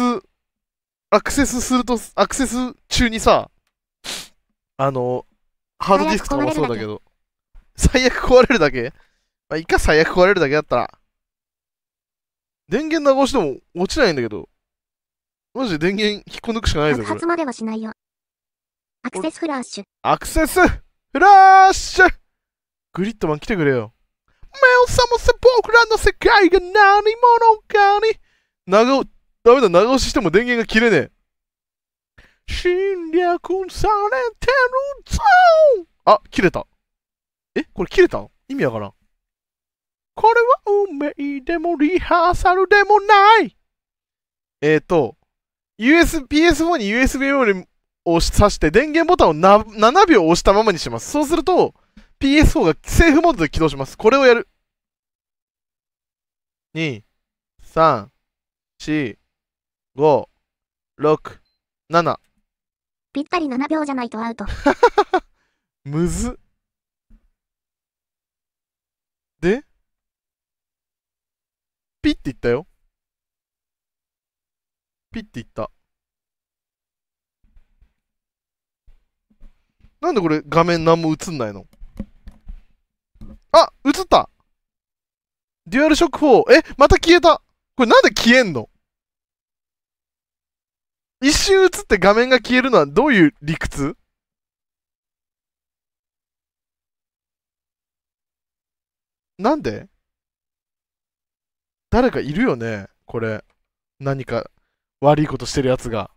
アクセスすると、アクセス中にさ、あの、ハードディスクとかもそうだけど、最悪壊れるだけまあ、いか最悪壊れるだけだったら。電源流しても落ちないんだけど、マジで電源引っこ抜くしかないぞ。爆発まではしないよ。アクセスフラッシュ。アクセスフラッシュグリッドマン来てくれよ。目を覚ませ僕らの世界が何者かに。長ダメだ、長押ししても電源が切れねえ。侵略されてるぞあ、切れた。えこれ切れた意味わからん。これは運命でもリハーサルでもないえっ、ー、と、US、PS4 に USB メモリを挿して電源ボタンをな7秒押したままにします。そうすると、PS4 がセーフモードで起動します。これをやる。2、3、4、5、6、7。ぴったり7秒じゃないとアウト。[LAUGHS] むずでピッていったよ。ピッていった。なんでこれ画面何も映んないのあ映ったデュアルショック4。えまた消えたこれなんで消えんの一瞬映って画面が消えるのはどういう理屈なんで誰かいるよねこれ。何か悪いことしてるやつが。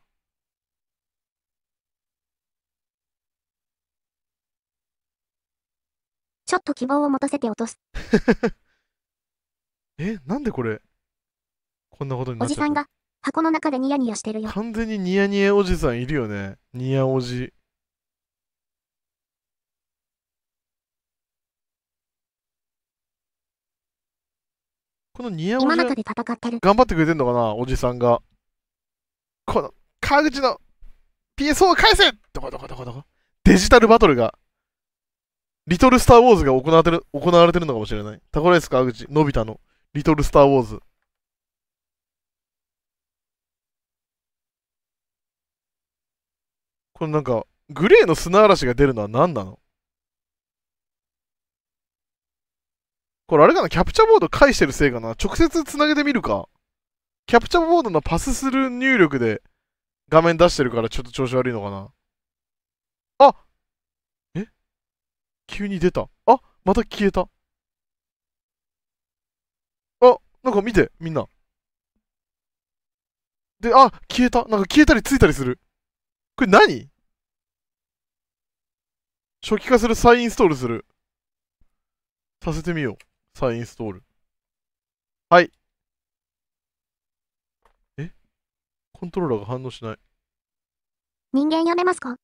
ちょっと希望を持たせて落とす。[LAUGHS] え、なんでこれ、こんなことになっちゃったおじさんが箱の中でニヤニヤしてるよ。完全にニヤニヤおじさんいるよね。ニヤおじ。このニヤおじ今中で戦ってる。頑張ってくれてんのかな、おじさんが。この、川口の PSO を返せどこどこどこどこデジタルバトルが、リトルスターウォーズが行われてる行われてるのかもしれない。タコライス川口、のび太のリトルスターウォーズ。このなんか、グレーの砂嵐が出るのは何なのこれあれかなキャプチャーボード返してるせいかな直接つなげてみるか。キャプチャーボードのパスする入力で画面出してるからちょっと調子悪いのかな。あえ急に出た。あまた消えた。あなんか見て、みんな。で、あ消えた。なんか消えたりついたりする。これ何初期化する再インストールする。させてみよう。再インストール。はい。えコントローラーが反応しない。人間やめますか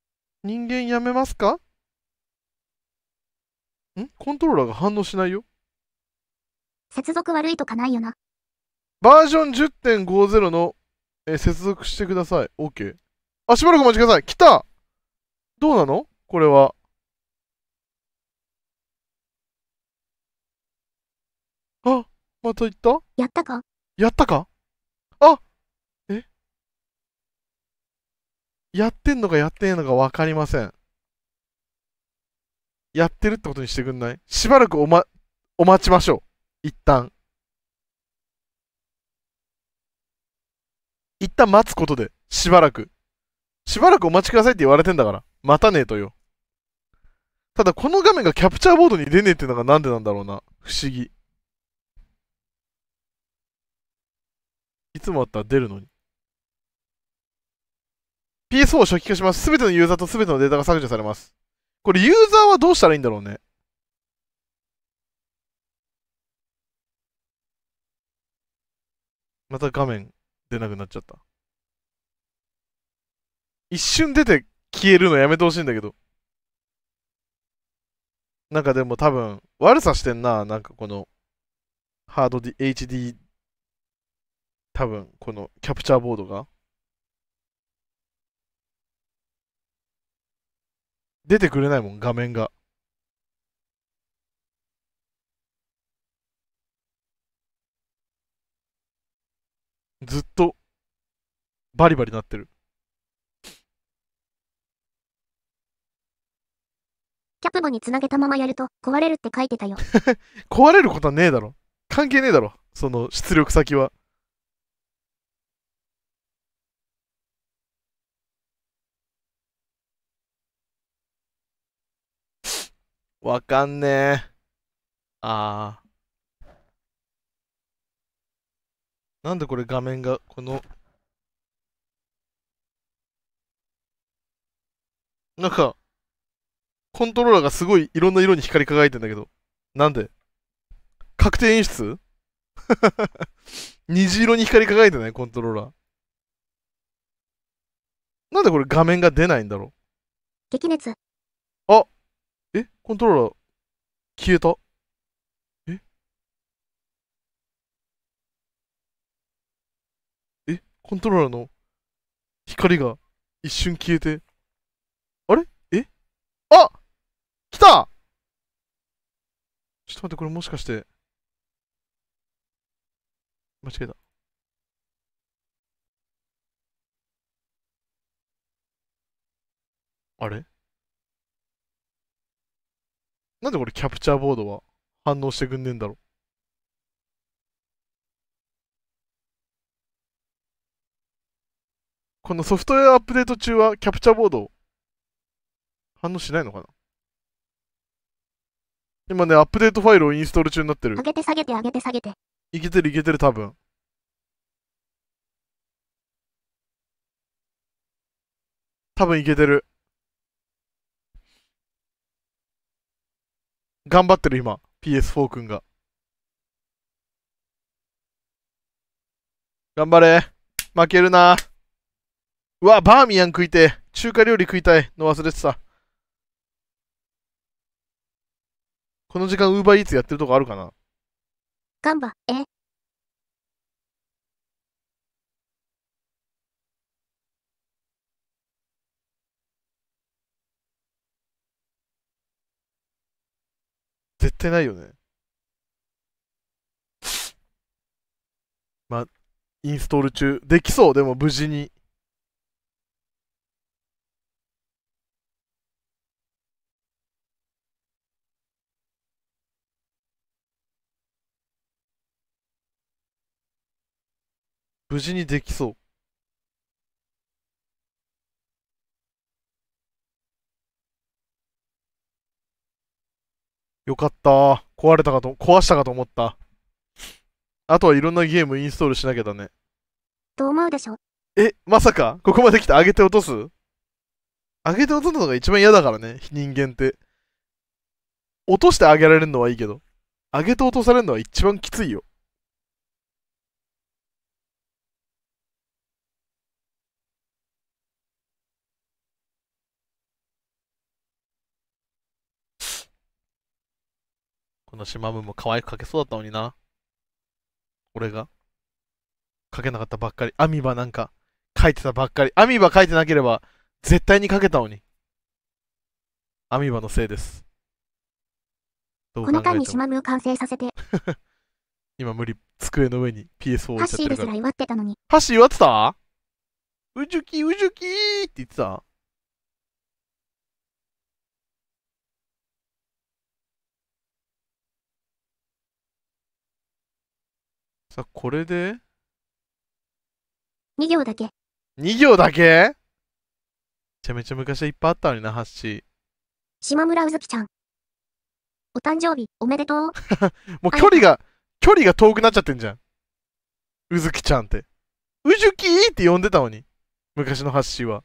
人間やめますかんコントローラーが反応しないよ。接続悪いとかないよな。バージョン10.50の、え接続してください。OK。あ、しばらくお待ちください。来たどうなのこれは。あまた行ったやったかやったかあえやってんのかやってんのかわかりません。やってるってことにしてくんないしばらくおま、お待ちましょう。一旦。一旦待つことで、しばらく。しばらくお待ちくださいって言われてんだから。待たねえとよ。ただこの画面がキャプチャーボードに出ねえっていうのがなんでなんだろうな。不思議。いつもあったら出るのに。PS4 を初期化します。すべてのユーザーとすべてのデータが削除されます。これユーザーはどうしたらいいんだろうね。また画面出なくなっちゃった。一瞬出て消えるのやめてほしいんだけど。なんかでも多分悪さしてんな。なんかこのハード D HD 多分このキャプチャーボードが出てくれないもん画面がずっとバリバリなってるキャプボにつなげたままやると壊れるって書いてたよ [LAUGHS] 壊れることはねえだろ関係ねえだろその出力先はわかんねえ。あなんでこれ画面が、この、なんか、コントローラーがすごいいろんな色に光り輝いてんだけど。なんで確定演出 [LAUGHS] 虹色に光り輝いてないコントローラー。なんでこれ画面が出ないんだろうコントローラー、消えた。ええコントローラーの光が一瞬消えて。あれえあ来たちょっと待って、これもしかして。間違えた。あれなんでこれキャプチャーボードは反応してくんねえんだろう。このソフトウェアアップデート中はキャプチャーボード反応しないのかな今ね、アップデートファイルをインストール中になってる。上げて下げて上げて下げて。いけてるいけてる多分。多分いけてる。頑張ってる今、PS4 君が。頑張れ。負けるな。うわ、バーミヤン食いて。中華料理食いたいの忘れてた。この時間、ウーバーイーツやってるとこあるかなガンバ、え絶対ないよね。まあ、インストール中。できそう、でも無事に。無事にできそう。よかった。壊れたかと、壊したかと思った。あとはいろんなゲームインストールしなきゃだね。と思うでしょ。え、まさかここまで来て上げて落とす上げて落とすのが一番嫌だからね、人間って。落としてあげられるのはいいけど、上げて落とされるのは一番きついよ。この島ムも可愛く描けそうだったのにな。俺が。描けなかったばっかり。アミバなんか描いてたばっかり。アミバ描いてなければ絶対に描けたのに。アミバのせいです。この間に島ムを完成させて。[LAUGHS] 今無理。机の上に PS4 を置いてるから。ハですら祝ってたのに。ハッ祝ってたうじゅきうじゅきって言ってたさあ、これで ?2 行だけ。2行だけめちゃめちゃ昔はいっぱいあったのにな、ハッシー。島村うずきちゃん。お誕生日おめでとう。[LAUGHS] もう距離が、距離が遠くなっちゃってんじゃん。うずきちゃんって。うじゅきーって呼んでたのに。昔のハッーは。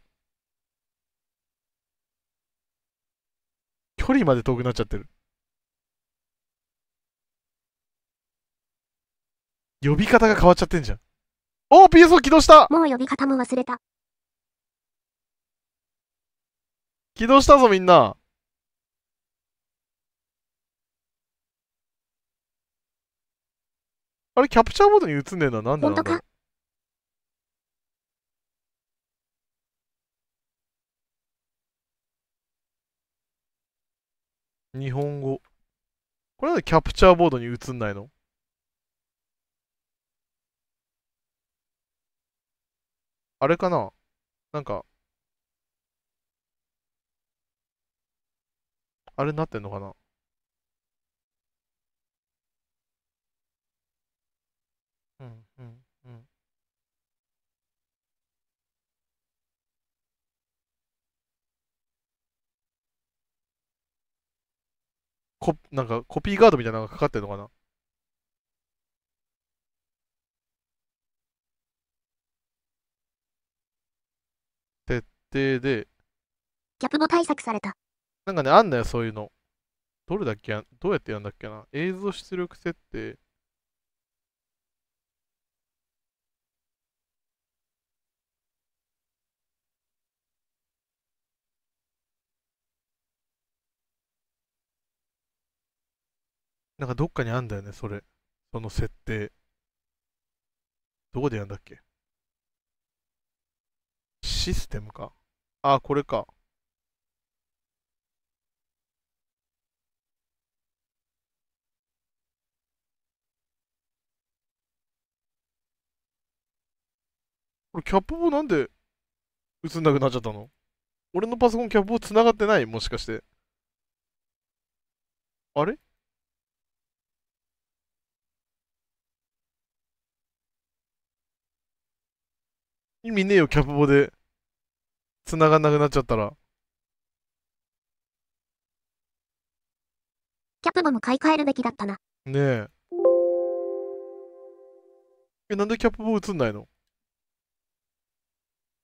距離まで遠くなっちゃってる。呼び方が変わっちゃってんじゃん。おピ !PS を起動したもう呼び方も忘れた。起動したぞみんな。あれ、キャプチャーボードに映んねえな。なんでなんだ日本語。これなんでキャプチャーボードに映んないのあれかななんか、あれになってんのかなうんうんうん。こ、なんかコピーガードみたいなのがかかってんのかな定で、キャプも対策された。なんかね、あんだよ、そういうの。どれだっけどうやってやるんだっけな映像出力設定。なんかどっかにあんだよね、それ。その設定。どこでやんだっけシステムか。あ、これか。これキャップ棒なんで映んなくなっちゃったの俺のパソコンキャップ棒繋がってないもしかして。あれ意味ねえよ、キャップ棒で。繋がんなくなっちゃったら。キャプボも買い替えるべきだったな。ねえ。え、なんでキャプボ映んないの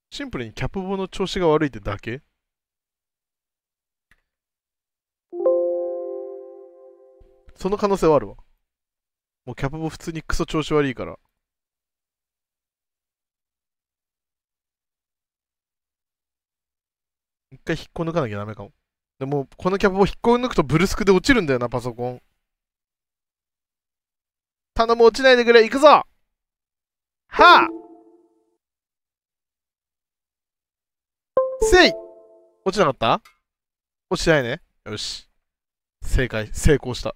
シンプルにキャプボの調子が悪いってだけその可能性はあるわ。もうキャプボ普通にクソ調子悪いから。回引っこ抜かなきゃダメかも。でも、このキャブを引っこ抜くとブルスクで落ちるんだよな、パソコン。頼む、落ちないでくれ、行くぞはあせい落ちなかった落ちないね。よし。正解、成功した。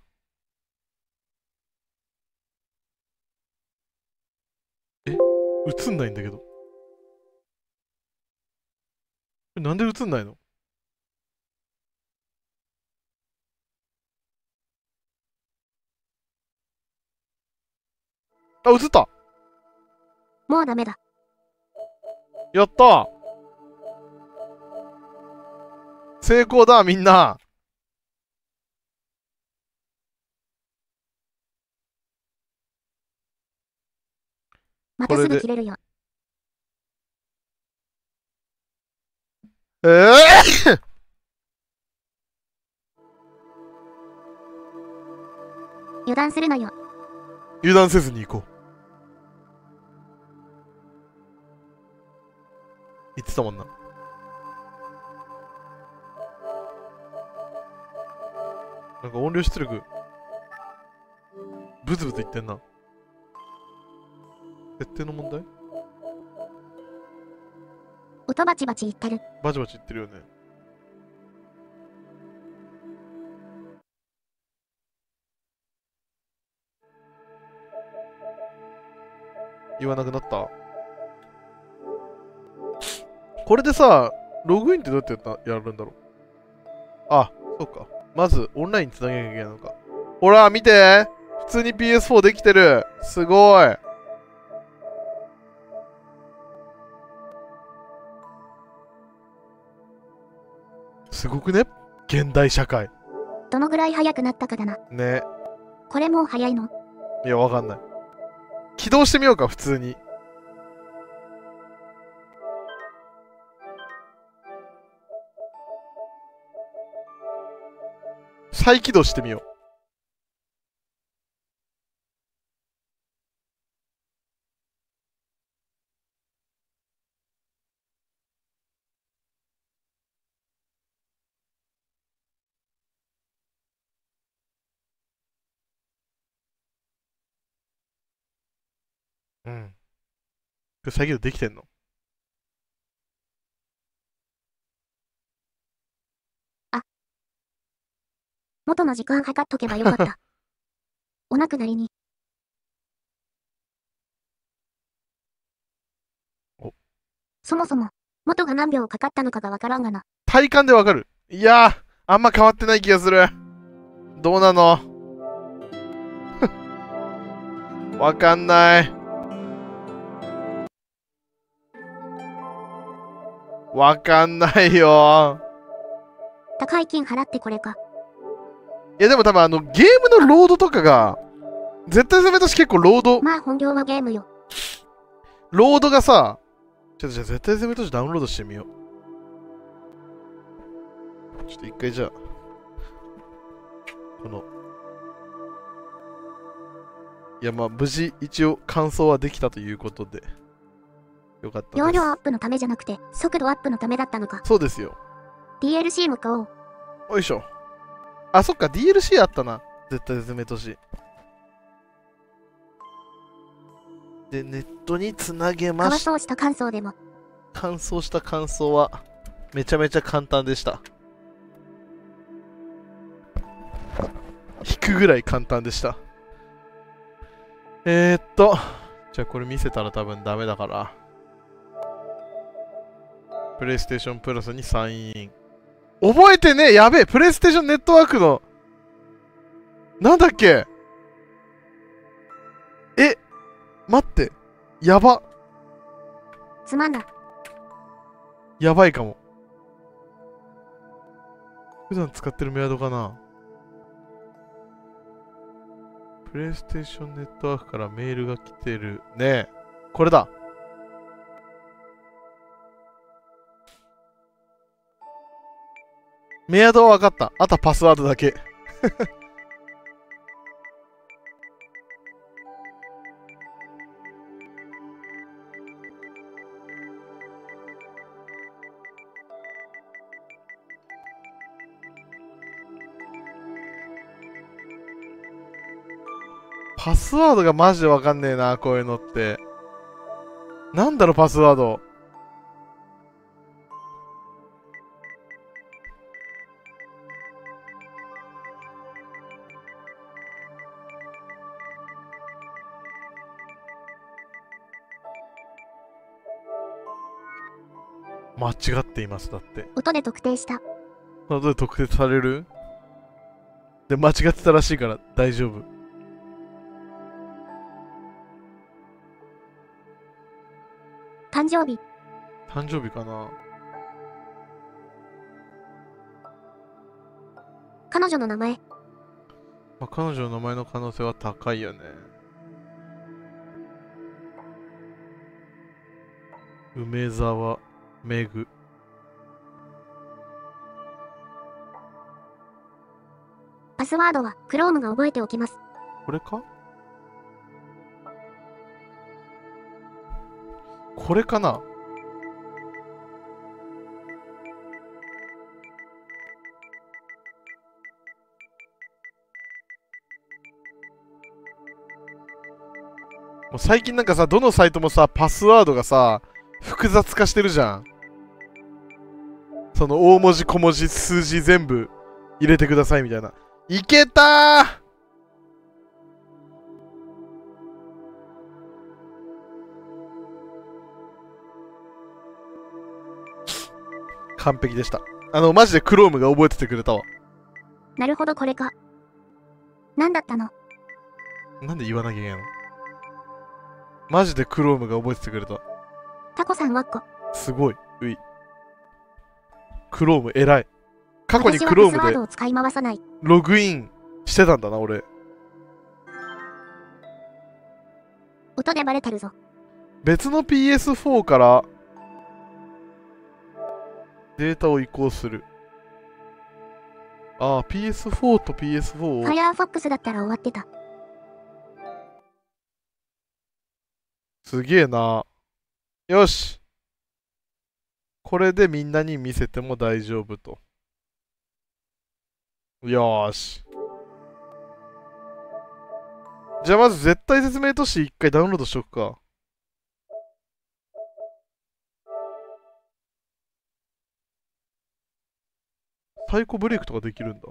え映んないんだけど。なんで映んないのあ、映ったもうダメだ。やった成功だ、みんなまたすぐ切れるよ。ええー [LAUGHS] 油断するなよ油断せずに行こう言ってたもんな。なんか音量出力、ブツブツ言ってんな。設定の問題音バチバチ言ってる。バチバチ言ってるよね。言わなくなったこれでさ、ログインってどうやってやるんだろうあ、そっか。まず、オンラインにつなげなきゃいけないのか。ほら、見て普通に PS4 できてるすごいすごくね現代社会。どのぐらい早くなったかだな。ね。これもう早いのいや、わかんない。起動してみようか、普通に。再起動してみよう。うん。再起動できてんの元の時間計っとけばよかった。[LAUGHS] お亡くなりに。そもそも、元が何秒かかったのかがわからんがな。体感でわかる。いやー、あんま変わってない気がする。どうなのわかんない。わかんないよ。高い金払ってこれか。いやでも多分あのゲームのロードとかが絶対攻めたし結構ロードまあ本業はゲームよロードがさちょっとじゃあ絶対攻めたしダウンロードしてみようちょっと一回じゃあこのいやまあ無事一応完走はできたということでよかった容量アップのためじゃなくて速度アップのためだったのかそうですよ DLC も買おうよいしょあ、そっか、DLC あったな。絶対絶命都市。で、ネットにつなげました。乾燥した感想でも。乾燥したは、めちゃめちゃ簡単でした。引くぐらい簡単でした。えー、っと、じゃあこれ見せたら多分ダメだから。プレイステーションプラスにサインイン。覚えてねえやべえプレイステーションネットワークのなんだっけえ待ってやばつまんだやばいかも普段使ってるメアドかなプレイステーションネットワークからメールが来てるねえこれだメアドは分かった。あとはパスワードだけ。パスワードがマジで分かんねえな、こういうのって。なんだろ、パスワード。違っていますだって音で特定した音で特定されるで間違ってたらしいから大丈夫誕生日誕生日かな彼女の名前、まあ、彼女の名前の可能性は高いよね梅沢めぐスワードはクロームが覚えておきます。これかこれかなもう最近なんかさ、どのサイトもさ、パスワードがさ、複雑化してるじゃん。その大文字、小文字、数字全部入れてくださいみたいな。いけた完璧でした。あの、マジでクロームが覚えててくれたわ。なるほど、これか。何だったのなんで言わなきゃいけないのマジでクロームが覚えててくれた。タコさんわっこ。すごい。うい。クローム偉い。過去に Chrome でログインしてたんだな、俺。音でバレてるぞ。別の PS4 からデータを移行する。ああ、PS4 と PS4 を。Firefox だったら終わってた。すげえな。よし。これでみんなに見せても大丈夫と。よし。じゃあまず絶対説明都市一回ダウンロードしとくか。サイコブレイクとかできるんだ。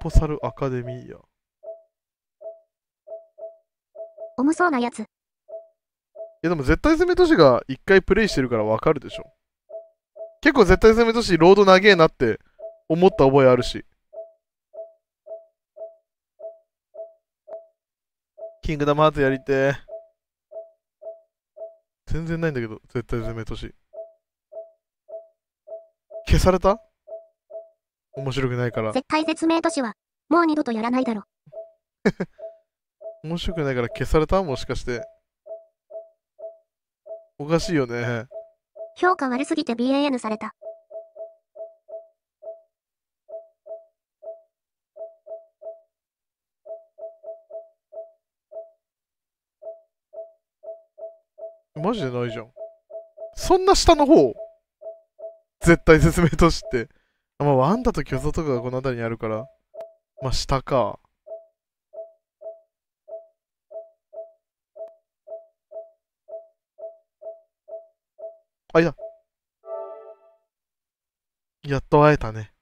ポサルアカデミーや。重そうなやつ。いやでも絶対攻め都市が一回プレイしてるからわかるでしょ。結構絶対攻め都市ロード長えなって思った覚えあるし。キングダムハーツやりて全然ないんだけど、絶対攻め都市。消された面白くないから。絶対絶命都市は、もう二度とやらないだろ。[LAUGHS] 面白くないから消されたもしかして。おかしいよね。評価悪すぎて BAN された。マジでないじゃん。そんな下の方絶対説明として。まあ、ワンダと巨像とかがこの辺りにあるから。まあ、下か。あ、いた。やっと会えたね。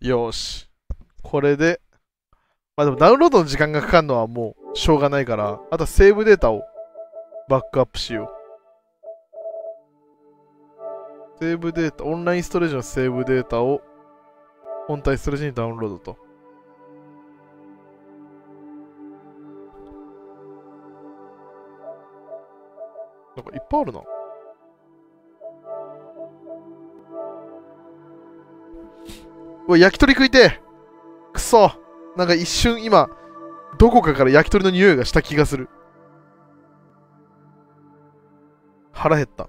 よし。これで、まあでもダウンロードの時間がかかるのはもうしょうがないから、あとはセーブデータをバックアップしよう。セーブデータ、オンラインストレージのセーブデータを本体ストレージにダウンロードと。なんかいっぱいあるな。うわ、焼き鳥食いてくそなんか一瞬今、どこかから焼き鳥の匂いがした気がする。腹減った。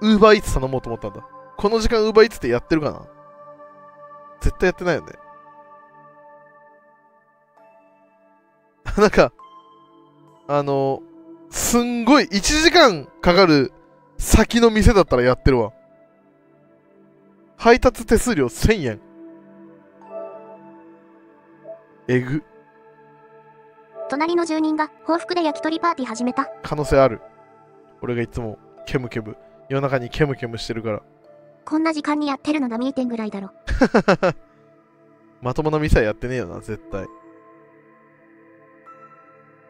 ウーバーイーツ頼もうと思ったんだ。この時間ウーバーイーツってやってるかな絶対やってないよね。[LAUGHS] なんか、あの、すんごい1時間かかる先の店だったらやってるわ。配達手数料1000円。えぐ。隣の住人が報復で焼き鳥パーティー始めた。可能性ある。俺がいつもケムケム、夜中にケムケムしてるから。こんな時間にやってるのだミーティンぐらいだろ。[LAUGHS] まともな店はやってねえよな、絶対。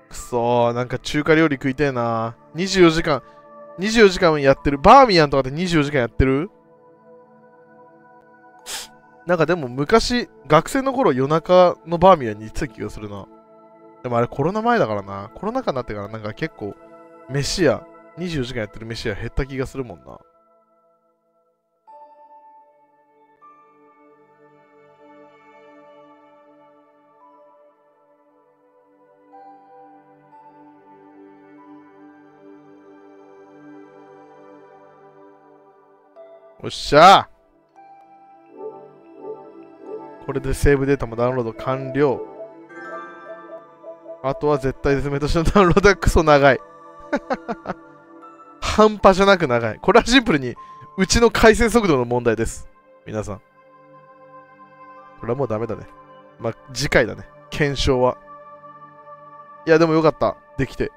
くそー、なんか中華料理食いたいな。24時間、24時間やってる。バーミヤンとかって24時間やってるなんかでも昔、学生の頃夜中のバーミヤンに行ってた気がするな。でもあれコロナ前だからな。コロナ禍になってからなんか結構、飯屋、24時間やってる飯屋減った気がするもんな。おっしゃこれでセーブデータもダウンロード完了。あとは絶対絶命としてのダウンロードはクソ長い。[LAUGHS] 半端じゃなく長い。これはシンプルに、うちの回線速度の問題です。皆さん。これはもうダメだね。まあ、次回だね。検証は。いや、でもよかった。できて。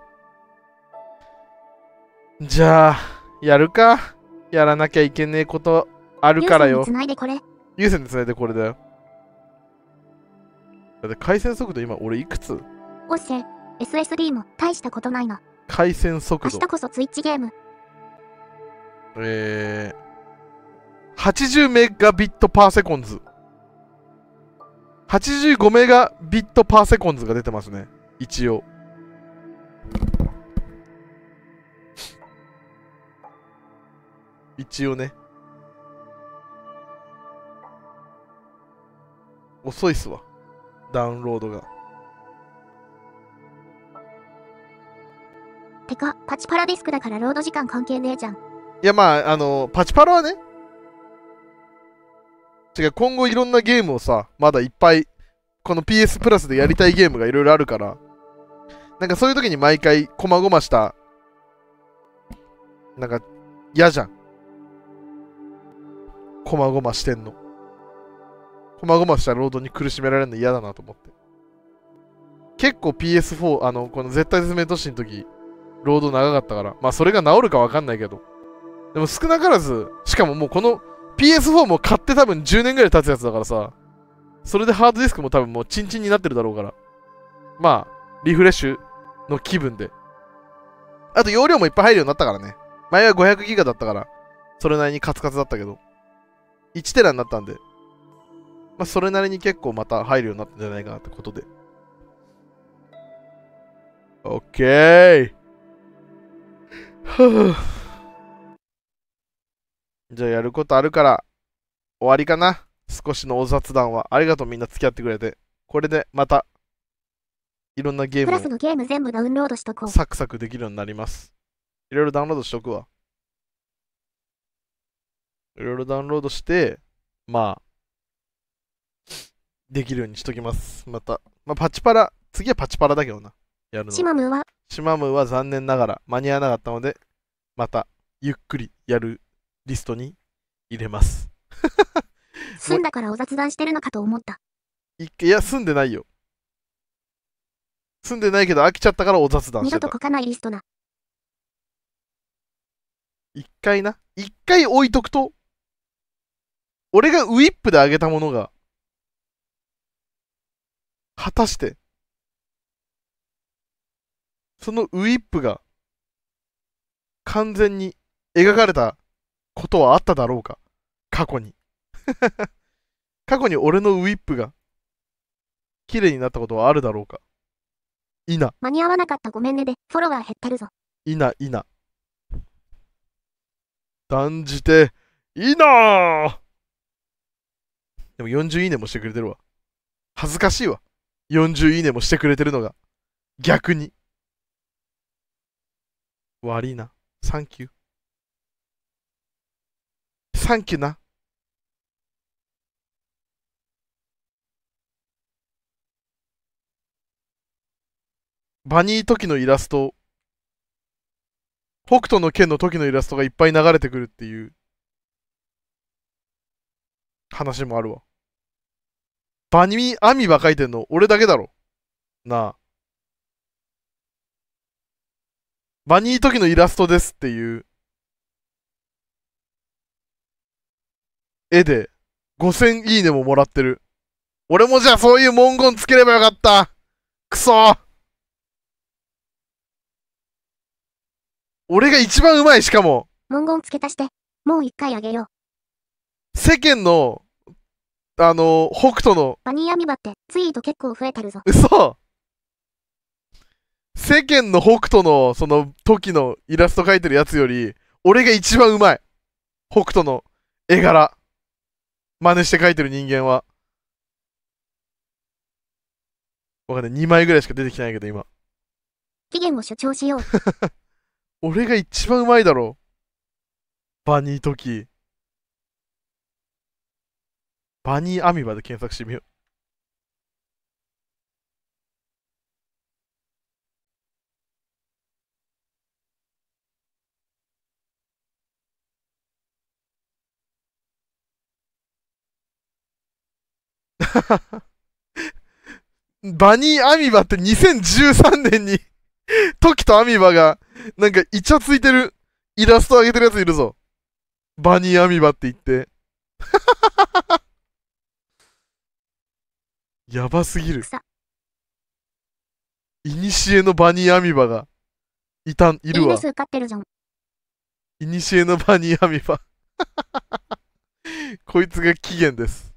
じゃあ、やるか。やらなきゃいけねえことあるからよ。優先で繋いでこれ。優先でいでこれだよ。だって回線速度今俺いくつおっせ、SSD も大したことないな。回線速度。明日こそツイッチゲーム。えー、80メガビットパーセコンズ。85メガビットパーセコンズが出てますね。一応。一応ね。遅いっすわ。ダウンロードが。てか、パチパラディスクだからロード時間関係ねえじゃん。いや、まあ、あの、パチパラはね。違う、今後いろんなゲームをさ、まだいっぱい、この PS プラスでやりたいゲームがいろいろあるから、なんかそういう時に毎回、こまごました、なんか、嫌じゃん。こまごましてんの。こまごました労働に苦しめられるの嫌だなと思って。結構 PS4、あの、この絶対絶命都市の時、労働長かったから、まあそれが治るかわかんないけど、でも少なからず、しかももうこの PS4 も買って多分10年ぐらい経つやつだからさ、それでハードディスクも多分もうチンチンになってるだろうから、まあ、リフレッシュの気分で。あと容量もいっぱい入るようになったからね。前は500ギガだったから、それなりにカツカツだったけど。1テラになったんで、まあ、それなりに結構また入るようになったんじゃないかなってことで。OK! はぁ。じゃあやることあるから、終わりかな。少しのお雑談は。ありがとうみんな付き合ってくれて。これでまた、いろんなゲーム。をサクサクできるようになります。いろいろダウンロードしとくわ。いろいろダウンロードして、まあ、できるようにしときます。また。まあ、パチパラ。次はパチパラだけどな。やるの。シマムはシマムは残念ながら間に合わなかったので、また、ゆっくりやるリストに入れます。済 [LAUGHS] んだからお雑談してるのかと思った。いや、住んでないよ。済んでないけど飽きちゃったからお雑談してた。二度と書かないリストな。一回な。一回置いとくと俺がウィップで上げたものが、果たして、そのウィップが、完全に描かれたことはあっただろうか過去に [LAUGHS] 過去に俺のウィップが、綺麗になったことはあるだろうかいな。間に合わなかったごめんねで、フォロワー減ってるぞ。いな、いな。断じて、いなーでも40いいねもしてくれてるわ。恥ずかしいわ。40いいねもしてくれてるのが。逆に。悪いな。サンキュー。サンキューな。バニー時のイラスト、北斗の剣の時のイラストがいっぱい流れてくるっていう。話もあるわ。バニアミバ書いてんの俺だけだろ。なあ。バニー時のイラストですっていう絵で5000いいねももらってる。俺もじゃあそういう文言つければよかった。くそ俺が一番うまいしかも。文言付け足して、もう一回あげよう。世間の、あの、北斗の。バニーアミバってツイート結構増えてるぞ。嘘世間の北斗のその時のイラスト描いてるやつより、俺が一番うまい。北斗の絵柄。真似して描いてる人間は。分かんない。2枚ぐらいしか出てきてないけど、今。期限を主張しよう。[LAUGHS] 俺が一番うまいだろ。バニー時。バニーアミバで検索してみよう。[LAUGHS] バニーアミバって2013年にトキとアミバが、なんかイチャついてるイラスト上げてるやついるぞ。バニーアミバって言って。やばすぎる。いにしえのバニーアミバが、いたん、いるわ。いにしえのバニーアミバ。[LAUGHS] こいつが起源です。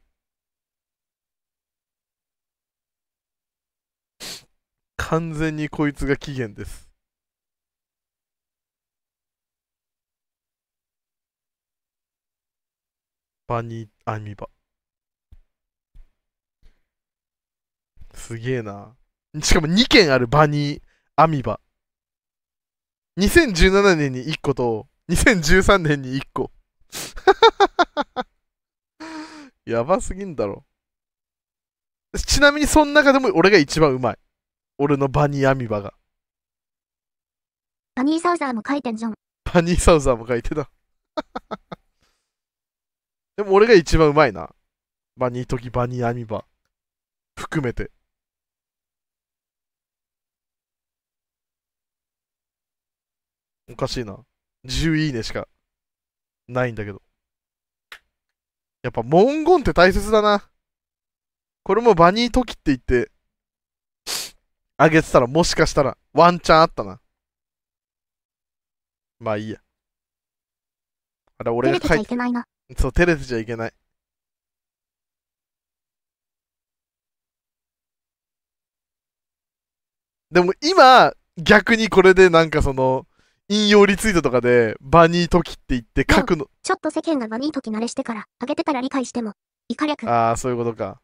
完全にこいつが起源です。バニーアミバ。すげえな。しかも2件あるバニーアミバ。2017年に1個と、2013年に1個。[LAUGHS] やばすぎんだろ。ちなみにその中でも俺が一番うまい。俺のバニーアミバが。バニーサウザーも書いてんじゃん。バニーサウザーも書いてた。でも俺が一番うまいな。バニートきバニーアミバ。含めて。おかしいな。10いいねしかないんだけど。やっぱ文言って大切だな。これもバニートキって言って、あげてたらもしかしたらワンチャンあったな。まあいいや。あれ俺が書いて。そう、照れてちゃいけない。でも今、逆にこれでなんかその、引用リツイートとかで、バニートキって言って書くの。ちょっと世間がバニートキ慣れしてから、あげてたら理解しても、いかああ、そういうことか。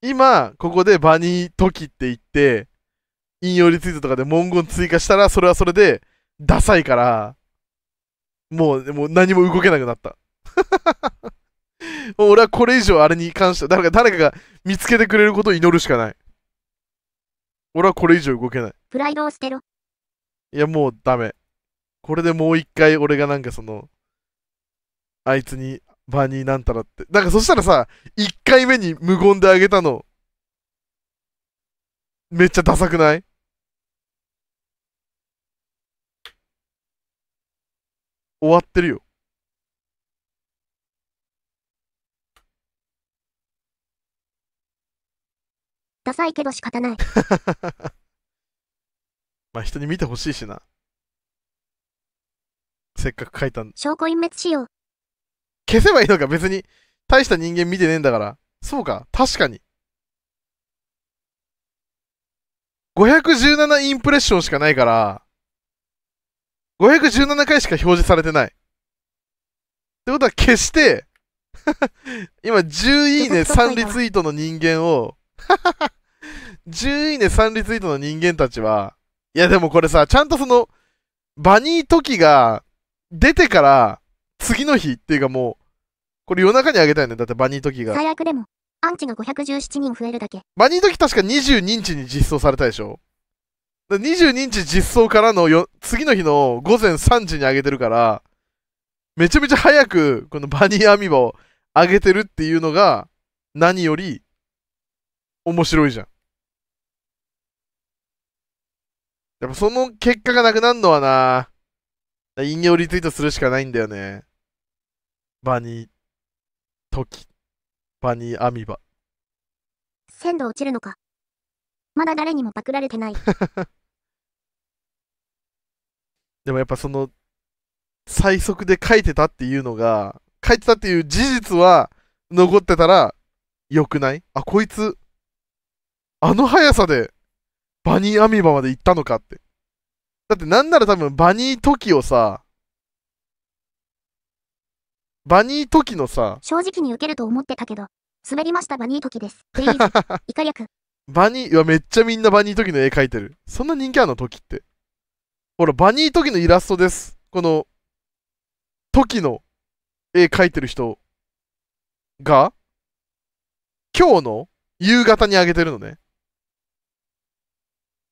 今、ここでバニートキって言って、引用リツイートとかで文言追加したら、それはそれで、ダサいから、もう、もう何も動けなくなった。[LAUGHS] 俺はこれ以上あれに関して、誰か、誰かが見つけてくれることを祈るしかない。俺はこれ以上動けない。プライドを捨てろ。いや、もうダメ。これでもう一回俺がなんかその、あいつにバニーなんたらって。なんかそしたらさ、一回目に無言であげたの、めっちゃダサくない終わってるよ。ダサいけど仕方ない。[LAUGHS] まあ人に見てほしいしな。せっかく書いたん証拠隠滅しよう。消せばいいのか、別に。大した人間見てねえんだから。そうか、確かに。517インプレッションしかないから、517回しか表示されてない。ってことは消して、[LAUGHS] 今10いいね3リツイートの人間を10 [LAUGHS] いいね3リツイートの人間たちは、いや、でもこれさ、ちゃんとその、バニートキが出てから、次の日っていうかもう、これ夜中にあげたよね。だってバニートキが。最悪でも、アンチが517人増えるだけ。バニートキ確か22日に実装されたでしょ22日実装からのよ次の日の午前3時にあげてるから、めちゃめちゃ早くこのバニーアミバをあげてるっていうのが何より面白いじゃん。でもその結果がなくなるのはな、引用リツイートするしかないんだよね。バニー、トキ、バニーアミバ。鮮度落ちるのか。まだ誰にもパクられてない。[LAUGHS] でもやっぱその、最速で書いてたっていうのが、書いてたっていう事実は残ってたら、良くないあ、こいつ、あの速さでバニーアミーバまで行ったのかって。だってなんなら多分バニートキをさ、バニートキのさ、正直に受けると思ってたけど、滑りましたバニートキです。プリーズ、イカ略。バニー、はめっちゃみんなバニートキの絵描いてる。そんな人気あるのトキって。ほら、バニートキのイラストです。この、トキの絵描いてる人が、今日の夕方にあげてるのね。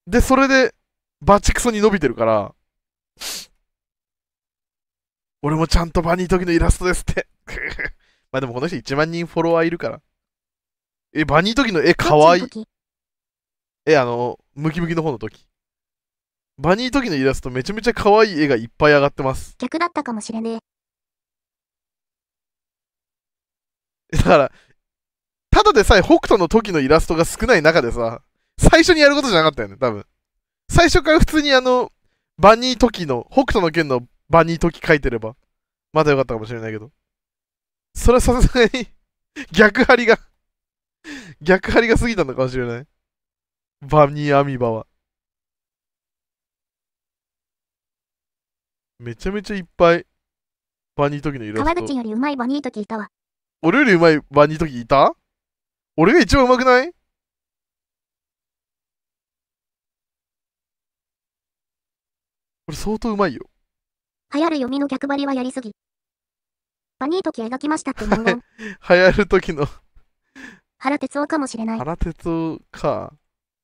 で、それで、バチクソに伸びてるから、俺もちゃんとバニー時のイラストですって [LAUGHS] まあでもこの人1万人フォロワーいるから。え、バニー時の絵かわいい。え、あの、ムキムキの方の時。バニー時のイラストめちゃめちゃかわいい絵がいっぱい上がってます。逆だったかもしれねえ。だから、ただでさえ北斗の時のイラストが少ない中でさ、最初にやることじゃなかったよね、多分。最初から普通にあの、バニートキの、北斗の剣のバニートキ書いてれば、まだよかったかもしれないけど。それはさすがに逆張りが逆張りが過ぎたのかもしれない。バニーアミバは。めちゃめちゃいっぱい、バニートキのイラスト。川口よりうまいバニートキいたわ。俺よりうまいバニートキいた俺が一番うまくないこれ相当うまいよ。流行る読みの逆張りはやりすぎ。バニー時描きましたって文 [LAUGHS] 流行る時の原哲夫かもしれない。原哲夫か。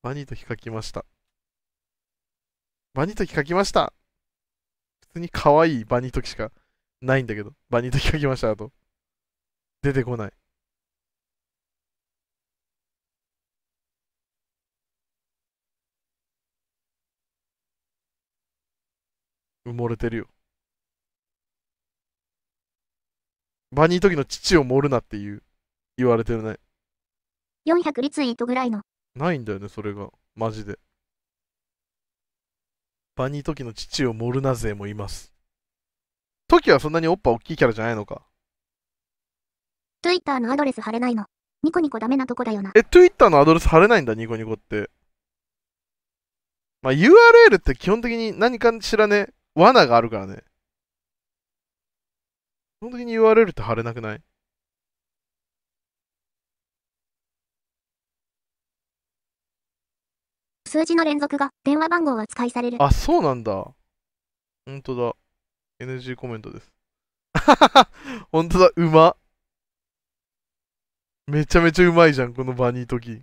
バニー時描きました。バニー時描きました普通に可愛いバニー時しかないんだけど。バニー時描きました、あと。出てこない。埋もれてるよ。バニー時の父を盛るなっていう、言われてるね。400リツイートぐらいの。ないんだよね、それが。マジで。バニー時の父を盛るな勢もいます。時はそんなにおっぱ大きいキャラじゃないのか。Twitter のアドレス貼れないの。ニコニコダメなとこだよな。え、Twitter のアドレス貼れないんだ、ニコニコって。まあ、URL って基本的に何かしらね、罠があるからね。その時に URL って貼れなくない数字の連続が電話番号は使いされる。あ、そうなんだ。ほんとだ。NG コメントです。ほんとだ、うま。めちゃめちゃうまいじゃん、このバニートキ。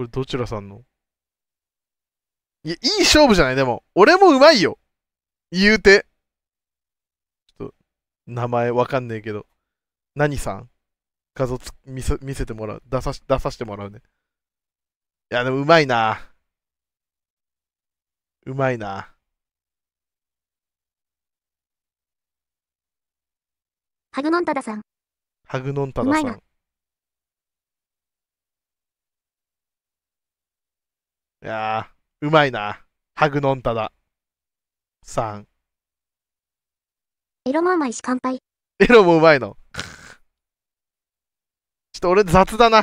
これどちらさんのいや、いい勝負じゃないでも、俺もうまいよ言うて。ちょっと、名前わかんねえけど。何さん画像つ見せ見せてもらう。出さ出さしてもらうね。いや、でもうまいな。うまいな。ハグノンタダさん。ハグノンタダさん。いやー、うまいな。ハグノンタダ。さん。エロもうまいし乾杯。エロもうまいの。[LAUGHS] ちょっと俺雑だな。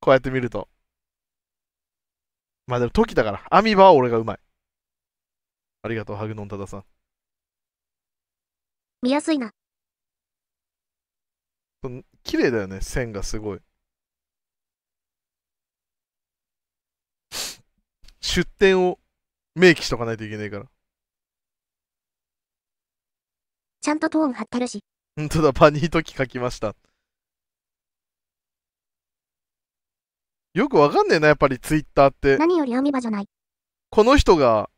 こうやって見ると。まあでも時だから。アミバは俺がうまい。ありがとう、ハグノンタダさん。見やすいな。綺麗だよね、線がすごい。出店を明記しとかないといけないから。ちゃんとトーン貼ってるし。本当だ、パニートキ書きました。よくわかんねえな、やっぱりツイッターって。何より海場じゃない。この人が、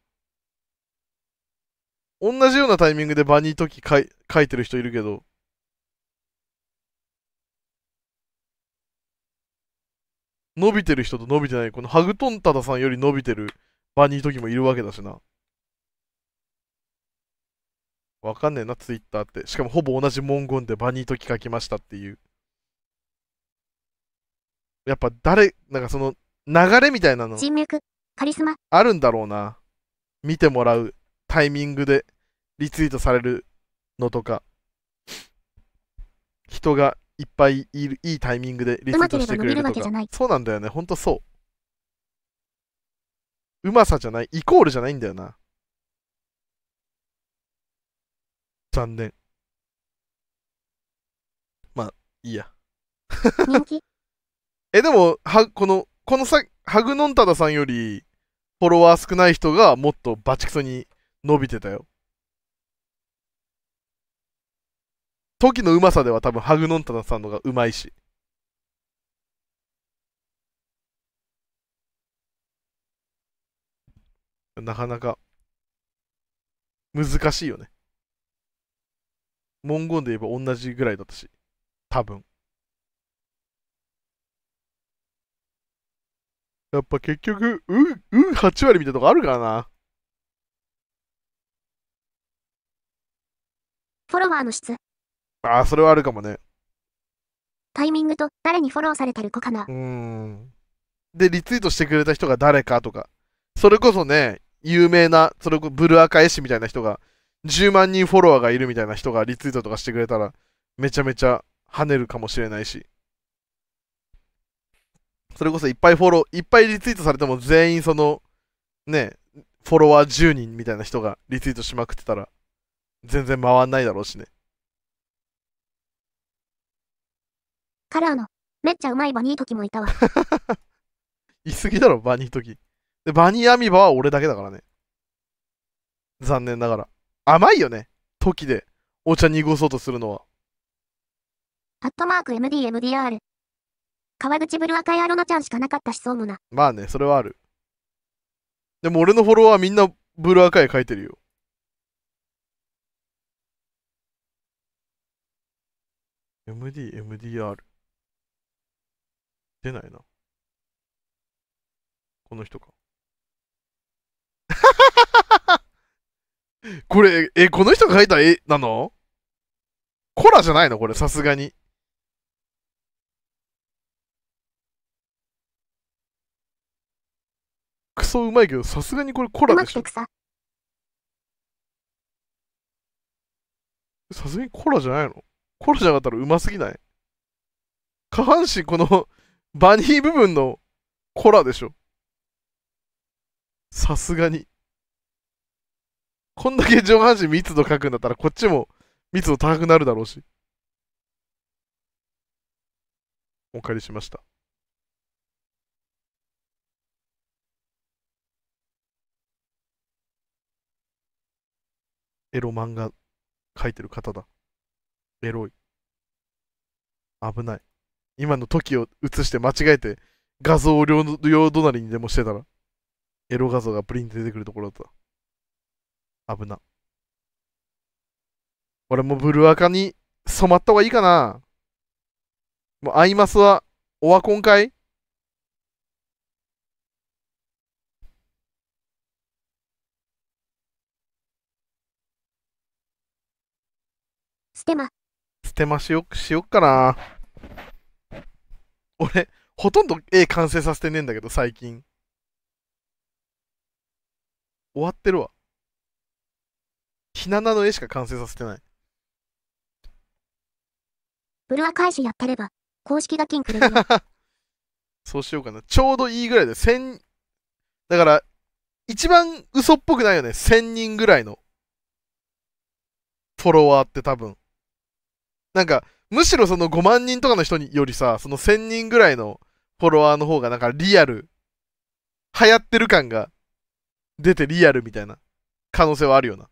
同じようなタイミングでバニートキ書いてる人いるけど、伸びてる人と伸びてない、このハグトンタダさんより伸びてるバニー時もいるわけだしな。わかんねえな、ツイッターって。しかもほぼ同じ文言でバニー時書きましたっていう。やっぱ誰、なんかその流れみたいなの。人脈、カリスマ。あるんだろうな。見てもらうタイミングでリツイートされるのとか。人がいっぱいいるいいタイミングでリセットしてくれるとかそうなんだよねほんとそううまさじゃないイコールじゃないんだよな残念まあいいや [LAUGHS] えでもはこのこのさハグノンタダさんよりフォロワー少ない人がもっとバチクソに伸びてたよ時のうまさでは多分ハグノンタナさんのがうまいし。なかなか難しいよね。文言で言えば同じぐらいだったし、多分。やっぱ結局、うん、うん8割みたいなとこあるからな。フォロワーの質。ああ、それはあるかもね。タイミングと誰にフォローされてる子かな。うん。で、リツイートしてくれた人が誰かとか。それこそね、有名な、それこブルアカ絵師みたいな人が、10万人フォロワーがいるみたいな人がリツイートとかしてくれたら、めちゃめちゃ跳ねるかもしれないし。それこそいっぱいフォロー、いっぱいリツイートされても全員その、ね、フォロワー10人みたいな人がリツイートしまくってたら、全然回んないだろうしね。カラーの、めっちゃうまいバニートキもいたわ。[LAUGHS] 言いすぎだろ、バニートキ。で、バニーアミバは俺だけだからね。残念ながら。甘いよね。トキで、お茶濁そうとするのは。アットマーク MDMDR。川口ブル赤いアロナちゃんしかなかったしそうもな。まあね、それはある。でも俺のフォロワーはみんなブル赤い書いてるよ。MD、MDR。出ないな。この人か。[LAUGHS] これ、え、この人が描いた絵なのコラじゃないのこれ、さすがに。クソうまいけど、さすがにこれコラでしょ。さすがにコラじゃないのコラじゃなかったらうますぎない下半身このバニー部分のコラでしょ。さすがに。こんだけ上半身密度書くんだったら、こっちも密度高くなるだろうし。お借りしました。エロ漫画書いてる方だ。エロい。危ない。今の時を映して間違えて画像を両両隣にでもしてたら、エロ画像がプリント出てくるところだった。危な。俺もブルアカに染まった方がいいかな。もうアイマスはオワコンかいステマ。ステマしよ、しよっかな。俺、ほとんど絵完成させてねえんだけど、最近。終わってるわ。ひななの絵しか完成させてない。ブルア開始やってれば、公式が金くれるよ。[LAUGHS] そうしようかな。ちょうどいいぐらいで、千、だから、一番嘘っぽくないよね。千人ぐらいの。フォロワーって多分。なんか、むしろその5万人とかの人よりさ、その1000人ぐらいのフォロワーの方がなんかリアル、流行ってる感が出てリアルみたいな可能性はあるよな。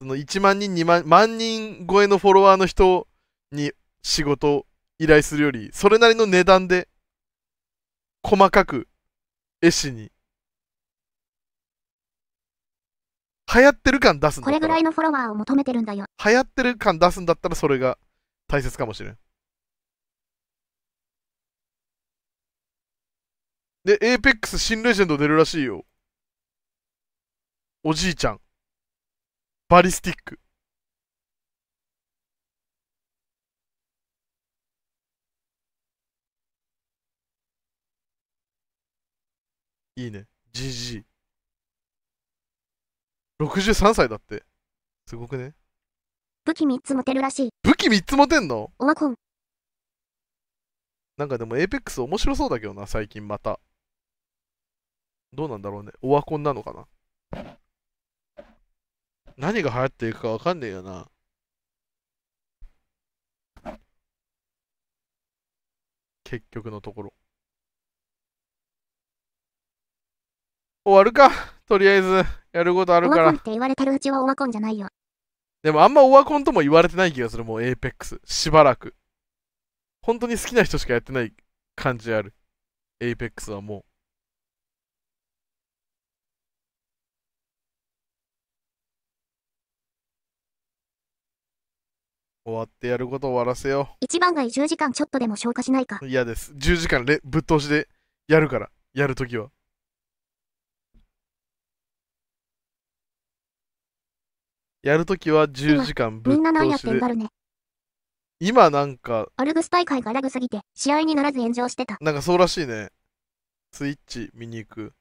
その1万人、2万、万人超えのフォロワーの人に仕事依頼するより、それなりの値段で細かく絵師に流行ってる感出すんだこれぐらいのフォロワーを求めてるんだよ。流行ってる感出すんだったらそれが大切かもしれん。で、エーペックス新レジェンド出るらしいよ。おじいちゃん。バリスティック。いいね。GG。63歳だって。すごくね武器3つ持てるらしい。武器3つ持てんのオワコン。なんかでもエイペックス面白そうだけどな、最近また。どうなんだろうね。オワコンなのかな何が流行っていくかわかんねえよな。結局のところ。終わるか。とりあえず。やることあるから。オワコンって言われてるうちはオワコンじゃないよ。でもあんまオワコンとも言われてない気がする、もうエーペックス。しばらく。本当に好きな人しかやってない感じある。エーペックスはもう。終わってやること終わらせよ一番街10時間ちょっとでも消化しないか。嫌です。10時間ぶっ通しでやるから、やるときは。やるときは10時間ぶっ通しで。今なんか、アルグス大会がラグすぎて、試合にならず炎上してた。なんかそうらしいね。スイッチ見に行く。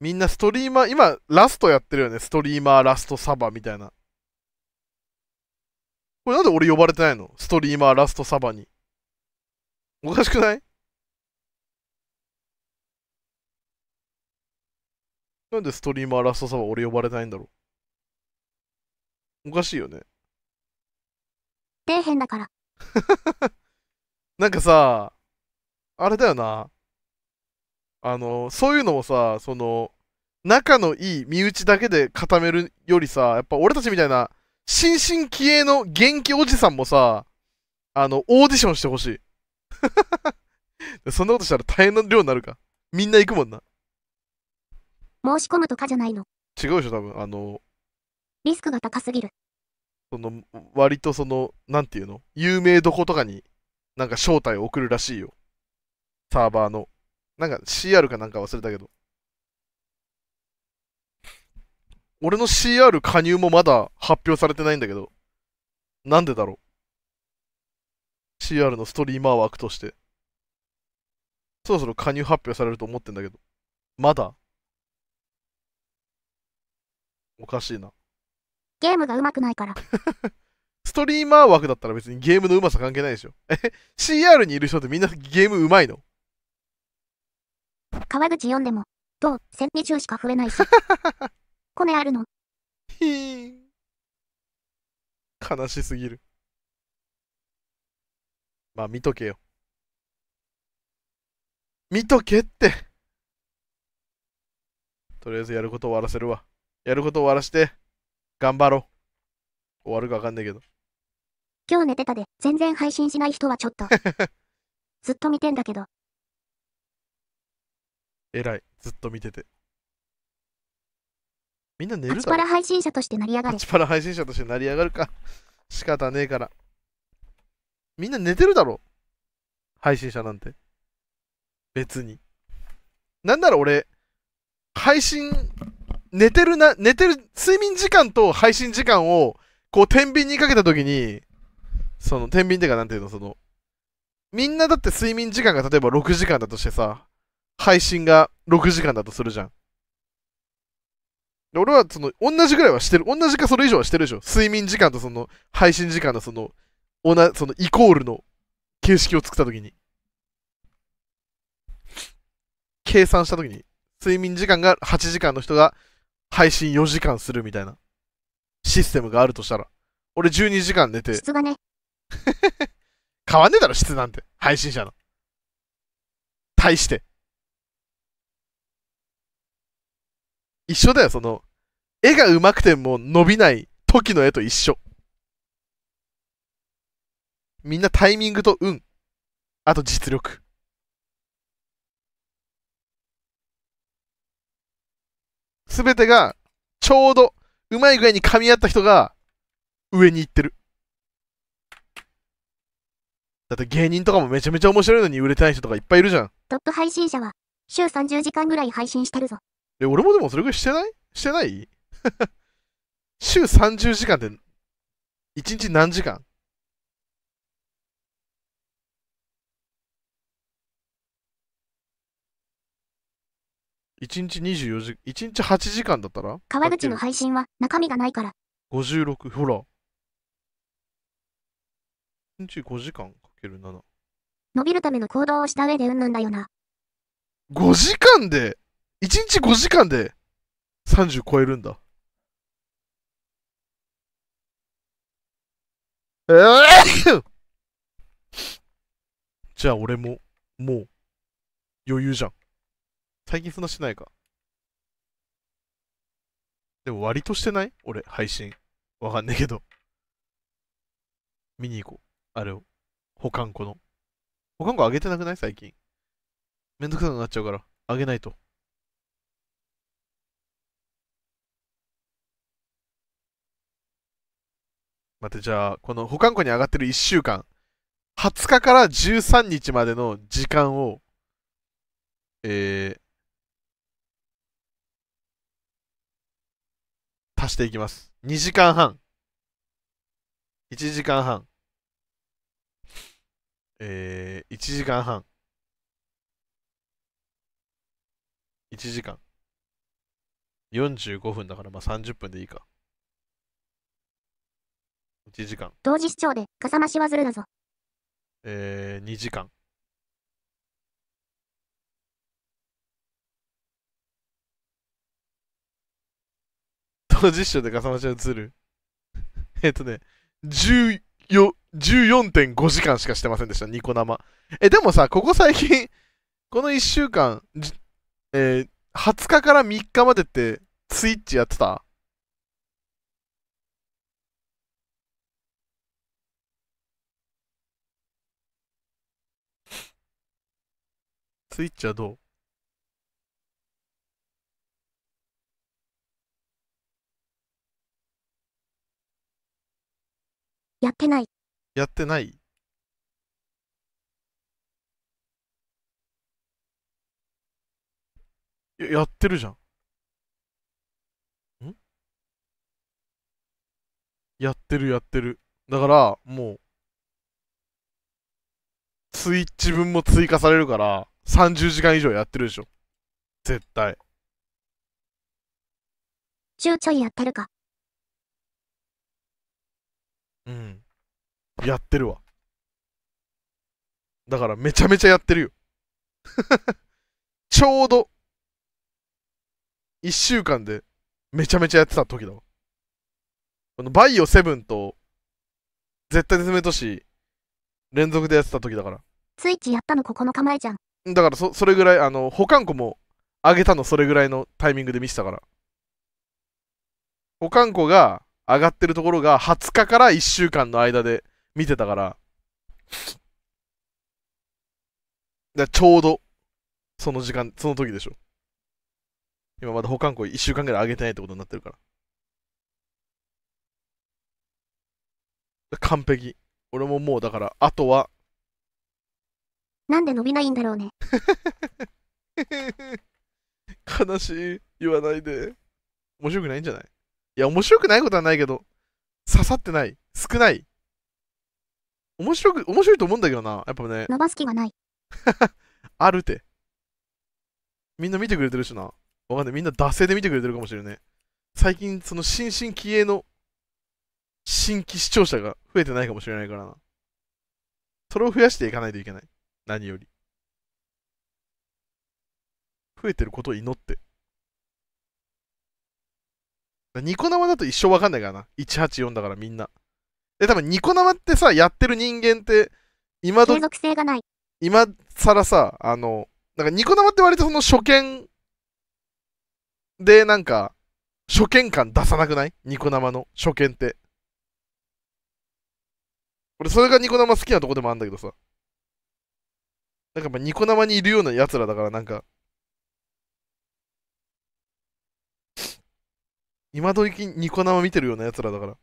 みんなストリーマー、今、ラストやってるよね。ストリーマーラストサバみたいな。これなんで俺呼ばれてないのストリーマーラストサバに。おかしくないなんでストリーマーラストサバ俺呼ばれないんだろうおかしいよね。底辺だから。[LAUGHS] なんかさ、あれだよな。あの、そういうのもさ、その、仲のいい身内だけで固めるよりさ、やっぱ俺たちみたいな、新進気鋭の元気おじさんもさ、あの、オーディションしてほしい。[LAUGHS] そんなことしたら大変な量になるか。みんな行くもんな。申し込むとかじゃないの。違うでしょ、多分。あの、リスクが高すぎる。その、割とその、なんていうの有名どことかに、なんか招待を送るらしいよ。サーバーの。なんか CR かなんか忘れたけど。俺の CR 加入もまだ発表されてないんだけど。なんでだろう。CR のストリーマー枠として。そろそろ加入発表されると思ってんだけど。まだおかしいな。ゲームが上手くないから。[LAUGHS] ストリーマー枠だったら別にゲームの上手さ関係ないでしょ。え ?CR にいる人ってみんなゲーム上手いの川口読んでも、どう、千二十しか増えないし。コ [LAUGHS] ネあるの。ひー悲しすぎる。まあ見とけよ。見とけって。とりあえずやること終わらせるわ。やること終わらして、頑張ろう。終わるかわかんないけど。今日寝てたで、全然配信しない人はちょっと。[LAUGHS] ずっと見てんだけど。えらい、ずっと見てて。みんな寝るだろ。パチパラ配信者として成り上がる。パチパラ配信者として成り上がるか。仕方ねえから。みんな寝てるだろ。配信者なんて。別に。なんなら俺、配信寝てるな、寝てる、睡眠時間と配信時間を、こう、天秤にかけたときに、その、天秤っていうか、なんていうの、その、みんなだって睡眠時間が例えば6時間だとしてさ、配信が6時間だとするじゃん。で俺はその、同じぐらいはしてる。同じかそれ以上はしてるでしょ。睡眠時間とその、配信時間のその、同じ、その、イコールの形式を作ったときに。計算したときに、睡眠時間が8時間の人が配信4時間するみたいなシステムがあるとしたら、俺12時間寝て。質がね。[LAUGHS] 変わんねえだろ、質なんて。配信者の。対して。一緒だよ、その、絵が上手くても伸びない時の絵と一緒。みんなタイミングと運。あと実力。全てが、ちょうど、うまい具合に噛み合った人が、上に行ってる。だって芸人とかもめちゃめちゃ面白いのに売れてない人とかいっぱいいるじゃん。トップ配信者は、週30時間ぐらい配信してるぞ。え、俺もでもそれぐらいしてないしてない [LAUGHS] 週30時間って、1日何時間1日24時、1日8時間だったら川口の配信は中身がないから。56、ほら。1日5時間かける7。伸びるための行動をした上でうんなんだよな。5時間で !1 日5時間で30超えるんだ。えー、[COUGHS] じゃあ俺も、もう、余裕じゃん。最近そんなしてないか。でも割としてない俺、配信。わかんねえけど。見に行こう。あれを。保管庫の。保管庫上げてなくない最近。めんどくさくなっちゃうから、上げないと。待って、じゃあ、この保管庫に上がってる1週間、20日から13日までの時間を、えー、足していきます。2時間半。1時間半。えー、1時間半。1時間。45分だから、まあ、30分でいいか。1時間。同時視聴で、かさ増しはずるなぞ。えー、2時間。50章で笠間ちゃん映る。[LAUGHS] えっとね、14.5時間しかしてませんでした、ニコ生。え、でもさ、ここ最近、この1週間、えー、20日から3日までって、ツイッチやってたツイッチはどうやってない。やってないややってるじゃん。んやってるやってる。だから、もう、スイッチ分も追加されるから、30時間以上やってるでしょ。絶対。ちょちょいやってるか。うん。やってるわ。だからめちゃめちゃやってるよ。[LAUGHS] ちょうど、1週間でめちゃめちゃやってた時だわ。このバイオ7と、絶対絶命都市、連続でやってた時だから。スイッチやったの9日前じゃん。だからそ、それぐらい、あの、保管庫も上げたのそれぐらいのタイミングで見せたから。保管庫が、上がってるところが20日から1週間の間で見てたから、だちょうど、その時間、その時でしょ。今まだ保管庫1週間ぐらい上げてないってことになってるから。完璧。俺ももうだから、あとは。なんで伸びないんだろうね。[LAUGHS] 悲しい。言わないで。面白くないんじゃないいや、面白くないことはないけど、刺さってない。少ない。面白く、面白いと思うんだけどな。やっぱね。伸ばす気がない。[LAUGHS] あるて。みんな見てくれてるしな。わかんない。みんな惰性で見てくれてるかもしれない。最近、その新進気鋭の新規視聴者が増えてないかもしれないからな。それを増やしていかないといけない。何より。増えてることを祈って。ニコ生だと一生わかんないからな。184だからみんな。え、多分ニコ生ってさ、やってる人間って、今ど、継続性がない。今更さ、あの、なんかニコ生って割とその初見で、なんか、初見感出さなくないニコ生の初見って。俺、それがニコ生好きなとこでもあるんだけどさ。なんかまぱニコ生にいるような奴らだから、なんか、今どきニコ生見てるような奴らだから。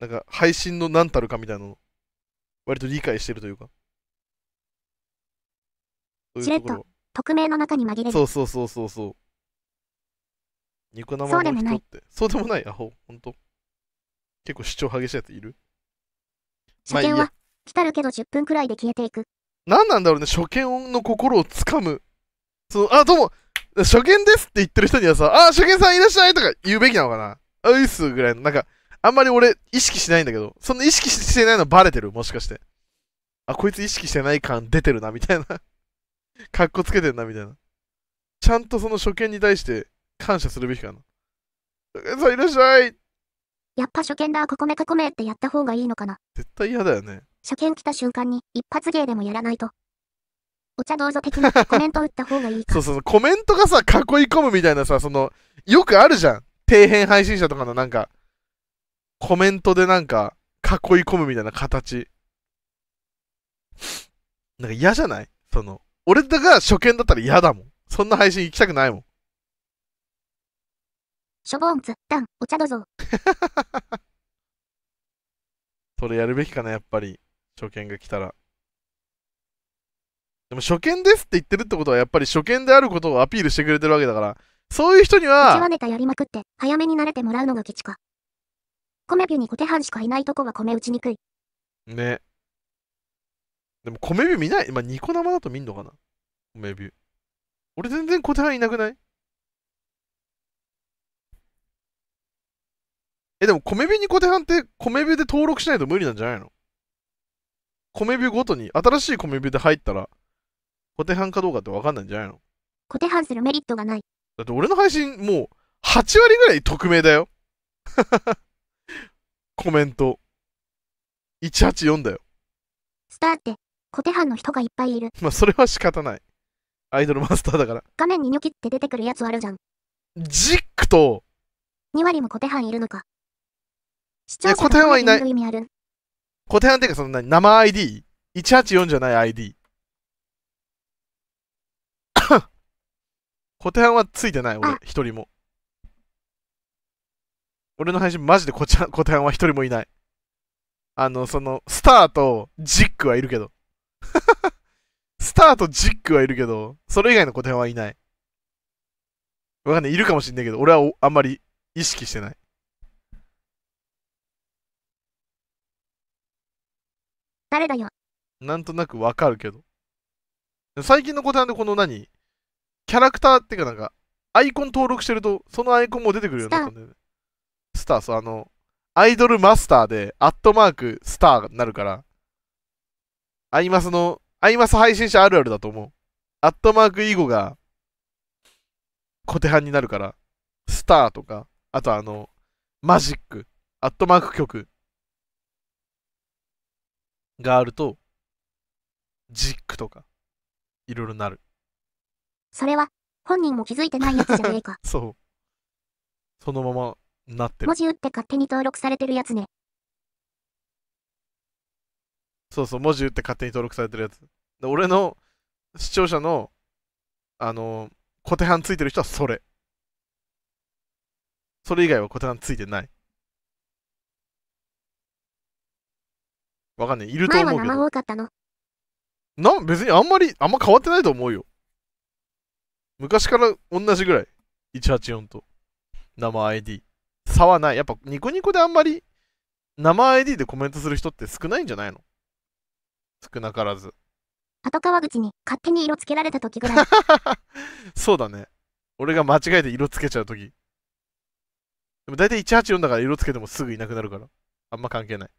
なんか、配信の何たるかみたいなの、割と理解してるというか。そういと匿名の中に紛れる。そうそうそうそうそう。ニコ生の人って。そうでもない。アホ、ほんと。結構主張激しいやついる初見は、来たるけど10分くらいで消えていく。何なんだろうね、初見の心をつかむ。そう、あ、どうも、初見ですって言ってる人にはさ、あ、初見さんいらっしゃいとか言うべきなのかなあ、うっすぐらいの、なんか、あんまり俺意識しないんだけど、そんな意識してないのバレてるもしかして。あ、こいつ意識してない感出てるな、みたいな。かっこつけてんな、みたいな。ちゃんとその初見に対して感謝するべきかな。さんいらっしゃいやっぱ初見だ、ここめかこめってやった方がいいのかな。絶対嫌だよね。初見来た瞬間に一発芸でもやらないと。お茶どうぞ的な [LAUGHS] コメント打った方がいいか。そうそうそう、コメントがさ、囲い込むみたいなさ、その、よくあるじゃん。底辺配信者とかのなんか、コメントでなんか、囲い込むみたいな形。なんか嫌じゃないその、俺が初見だったら嫌だもん。そんな配信行きたくないもん。しょぼんつ、ダン、お茶どうぞ。[LAUGHS] それやるべきかな、やっぱり。初見が来たら。でも初見ですって言ってるってことはやっぱり初見であることをアピールしてくれてるわけだから、そういう人には。うちはネタやりまくって、早めに慣れてもらうのが基地か。米ビュに小手半しかいないとこは米打ちにくい。ね。でも米ビュ見ない。今あ、ニコ生だと見んのかな米ビュ。俺全然小手半いなくないえ、でも米ビュに小手半って米ビュで登録しないと無理なんじゃないの米ビュごとに、新しい米ビュで入ったら、コテハンかどうかって分かんないんじゃないのコテハンするメリットがない。だって俺の配信もう8割ぐらい匿名だよ。[LAUGHS] コメント。184だよ。スターって、コテハンの人がいっぱいいる。まあそれは仕方ない。アイドルマスターだから。画面にニョキって出てくるやつあるじゃん。ジックと、2割もコテハンいるのか。視聴者小手半はいない。小手半ってかその何生 ID?184 じゃない ID。テハンはついてない、俺、一人も。俺の配信、マジでこちら、小 [LAUGHS] は一人もいない。あの、その、スターとジックはいるけど。[LAUGHS] スターとジックはいるけど、それ以外のテハンはいない。わかんない、いるかもしんないけど、俺はあんまり意識してない。誰だよ。なんとなくわかるけど。最近のテハンでこの何キャラクターっていうかなんか、アイコン登録してると、そのアイコンも出てくるようになったんだよね。スター、そう、あの、アイドルマスターで、アットマーク、スターになるから、アイマスの、アイマス配信者あるあるだと思う。アットマーク以後が、小手半になるから、スターとか、あとあの、マジック、アットマーク曲があると、ジックとか、いろいろなる。それは、本人も気づいてないやつじゃねえか。[LAUGHS] そう。そのまま、なってる。文字打って勝手に登録されてるやつね。そうそう、文字打って勝手に登録されてるやつ。で俺の視聴者の、あの、小手半ついてる人はそれ。それ以外は小手半ついてない。わかんない。いると思うけど。前は生多かったの。な、別にあんまり、あんま変わってないと思うよ。昔から同じぐらい。184と。生 ID。差はない。やっぱニコニコであんまり生 ID でコメントする人って少ないんじゃないの少なからず。後川口に勝手に色つけられた時ぐらい。[LAUGHS] そうだね。俺が間違えて色つけちゃう時。でも大体184だから色つけてもすぐいなくなるから。あんま関係ない。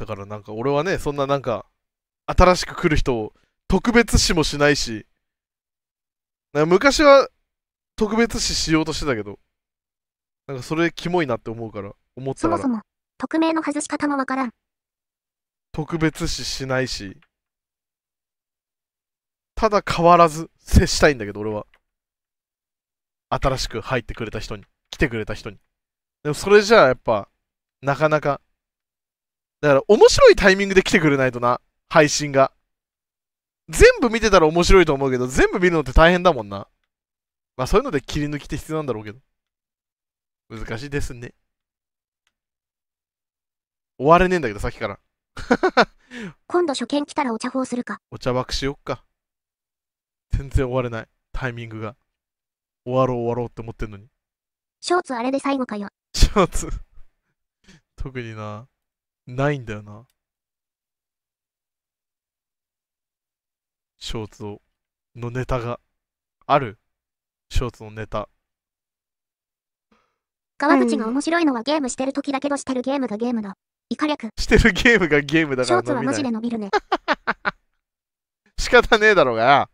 だからなんか俺はね、そんななんか、新しく来る人を特別視もしないし、昔は特別視しようとしてたけど、なんかそれキモいなって思うから、思ったから。そもそも、匿名の外し方もわからん。特別視しないし、ただ変わらず接したいんだけど、俺は。新しく入ってくれた人に、来てくれた人に。でもそれじゃあやっぱ、なかなかだから面白いタイミングで来てくれないとな、配信が。全部見てたら面白いと思うけど、全部見るのって大変だもんな。まあそういうので切り抜きって必要なんだろうけど。難しいですね。終われねえんだけど、さっきから。[LAUGHS] 今度初見来たらお茶法するか。お茶爆しよっか。全然終われない。タイミングが。終わろう終わろうって思ってんのに。ショーツあれで最後かよ。ショーツ特にな。ないんだよな。ショーツを、のネタが、あるショーツのネタ。川口が面白いのはゲームしてる時だけどしてるゲームがゲームだ。いかれしてるゲームがゲームだからショーツはマジで伸びるね。仕方ねえだろうが。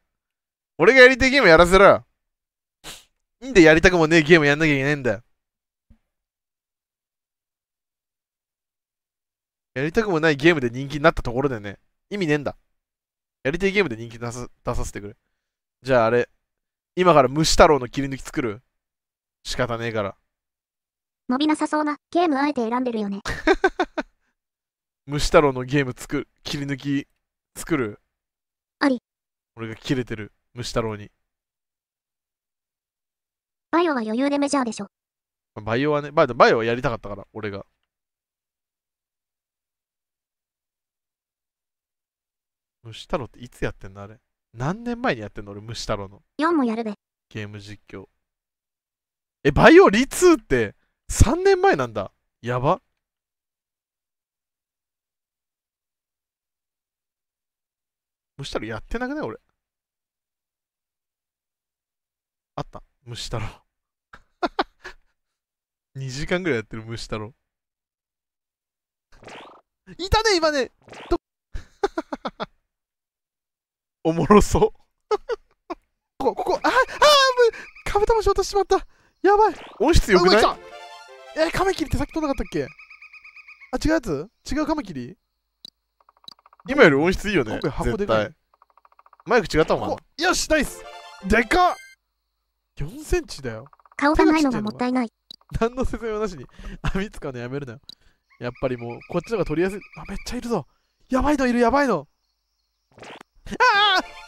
俺がやりたいゲームやらせろよ。んでやりたくもねえゲームやんなきゃいけないんだよ。やりたくもないゲームで人気になったところでね、意味ねえんだ。やりたいゲームで人気出さ出させてくれ。じゃああれ、今から虫太郎の切り抜き作る仕方ねえから。伸びなさそうなゲームあえて選んでるよね。[LAUGHS] 虫太郎のゲーム作る、切り抜き作るあり。俺が切れてる、虫太郎に。バイオは余裕でメジャーでしょ。バイオはね、バイオはやりたかったから、俺が。虫太郎っていつやってんのあれ何年前にやってんの俺虫太郎の4もやるべゲーム実況えバイオリツーって3年前なんだやば虫太郎やってなくない俺あった虫太郎2時間ぐらいやってる虫太郎いたね今ねおもろそう [LAUGHS] こここあああカブトムシ落としちまったやばい音質よくないえカマキリってさっき取らなかったっけあ違うやつ違うカマキリ今より音質いいよね箱でかいマイク違ったもんよしナイスでかっ4センチだよ顔がないのがもったいない何の説明もなしに網使うのやめるなよやっぱりもうこっちの方が取りやすいあめっちゃいるぞやばいのいるやばいの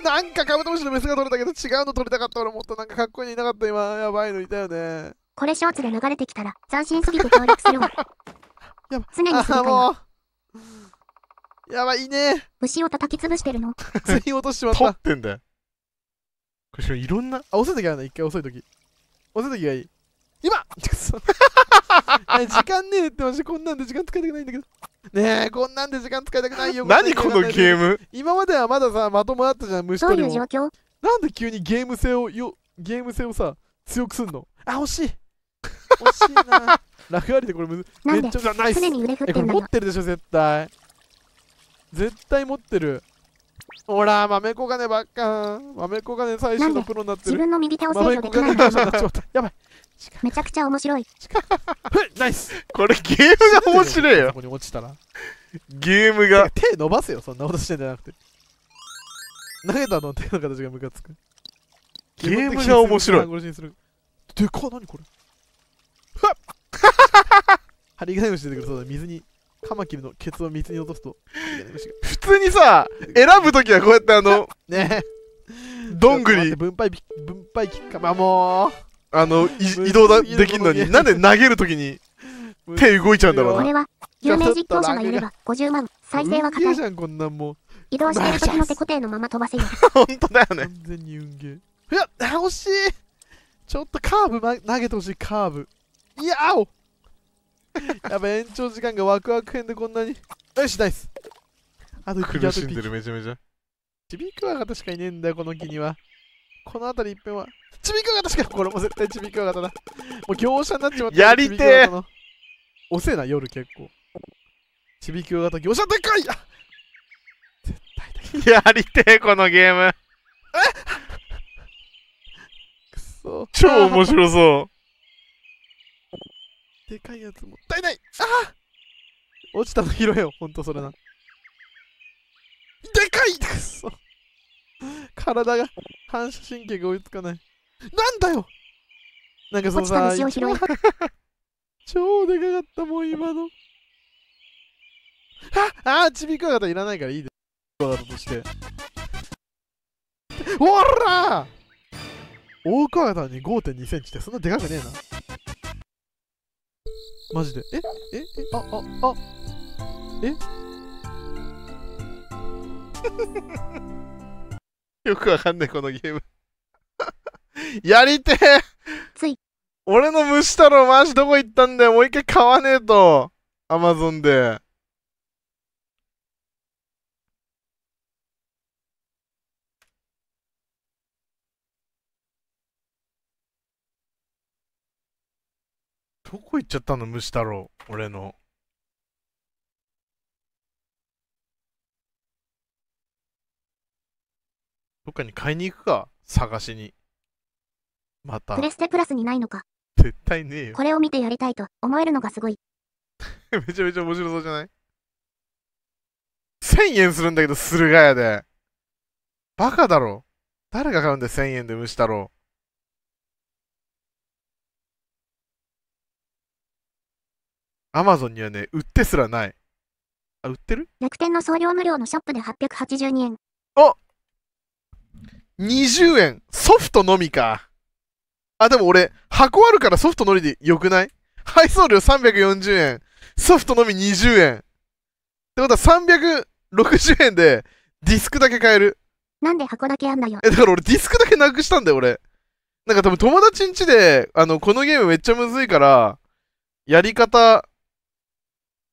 なんかカブトムシのメスが取れたけど違うの取りたかった俺もっとなんかかっこいいのいなかった今やばいのいたよねこれショーツで流れてきたら斬新すぎて協力するわ [LAUGHS] やば常にするかやばいね虫を叩き潰してるの全員 [LAUGHS] 落としまった取ってんだよこれいろんなあ遅い時あるね一回遅い時遅い時がいい今 [LAUGHS] 時間ねえってましてこんなんで時間使いたくないんだけどねえ、こんなんで時間使いたくないよ。[LAUGHS] 何このゲーム今まではまださ、まともだったじゃん、虫取りも。どういう状況なんで急にゲーム性をよ、ゲーム性をさ、強くすんのあ、惜しい [LAUGHS] 惜しいな。ラフありでこれむずめっちゃじゃいっすえ、これ持ってるでしょ、絶対。絶対持ってる。ほら、豆小金ばっか。豆小金最初のプロになってる。自分の右手を制御できないんだ。やばい。[LAUGHS] めちゃくちゃ面白い。ナイス。これゲームが面白いよ。ここに落ちたら。ゲームが。手伸ばせよ、そんなことしてんじゃなくて。投げたの手の形がムカつく。ゲームが面白い。でか、なにこれ。はっハリガネム出てくるそうだ、水にカマキリのケツを水に落とすと普通にさ選ぶ時はこうやってあのねどんぐり分配分配きっかまあもうあの移動だできんのになんで投げる時に手動いちゃうんだろうなこれは有名実況者がいれば50万再生は硬いじゃんこんなんもう移動してる時の手固定のまま飛ばせる本当だよね完全に運ゲーいや惜しいちょっとカーブ、ま、投げてほしいカーブいやあお [LAUGHS] やべ、延長時間がワクワク編でこんなに。よし、ナイス。あと1匹、あと1匹。めちゃめちゃ。ちびくわがたしかいねえんだよ、この木には。この辺り一辺は。ちびくわがたしか、これも絶対ちびくわがただ。もう業者になっちまった。やりてえ遅えな、夜結構。ちびくわがた業者でかいあ絶対でかい。やりてえ、このゲーム。えくそ。超面白そう。でかいやつもったいないああ落ちたの拾えよ、ほんとそれな。でかいくそ体が反射神経が追いつかない。なんだよなんかそのさ、[LAUGHS] 超でかかったもん、今の。ああちびくわがたいらないからいいです。クとして。おらー大クワガタに5.2センチってそんなでかくねえな。マジで。えええあ、あ、あ、え [LAUGHS] よくわかんない、このゲーム [LAUGHS] やりてえ俺の虫太郎マジどこ行ったんだよもう一回買わねえと。アマゾンで。どこ行っちゃったの虫太郎俺のどっかに買いに行くか探しにまたプレステプラスにないのか絶対ねえよこれを見てやりたいと思えるのがすごい [LAUGHS] めちゃめちゃ面白そうじゃない ?1000 円するんだけど駿河屋でバカだろ誰が買うんだよ1000円で虫太郎アマゾンにはね、売ってすらない。あ、売ってる楽天の送料無料のショップで882円。あ !20 円ソフトのみか。あ、でも俺、箱あるからソフトのみでよくない配送料340円。ソフトのみ20円。ってことは360円でディスクだけ買える。なんで箱だけあんだよ。え、だから俺ディスクだけなくしたんだよ、俺。なんか多分友達ん家で、あの、このゲームめっちゃむずいから、やり方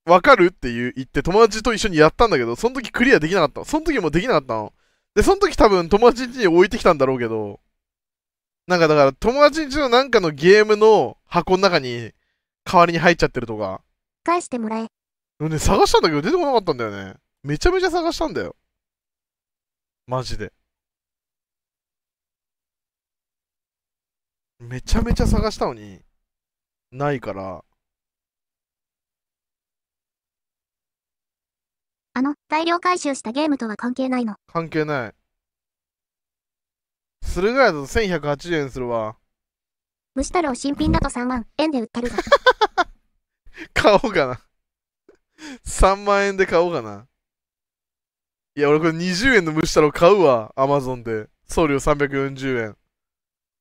わかるっていう言って友達と一緒にやったんだけど、その時クリアできなかったの。その時もできなかったの。で、その時多分友達に置いてきたんだろうけど、なんかだから友達んのなんかのゲームの箱の中に代わりに入っちゃってるとか。返してもらえ。ね、探したんだけど出てこなかったんだよね。めちゃめちゃ探したんだよ。マジで。めちゃめちゃ探したのに、ないから。あの、大量回収したゲームとは関係ないの。関係ない。するぐらいだと1180円するわ。虫太郎新品だと3万円で売ってるが。[LAUGHS] 買おうかな。3万円で買おうかな。いや、俺これ20円の虫太郎買うわ。アマゾンで。送料340円。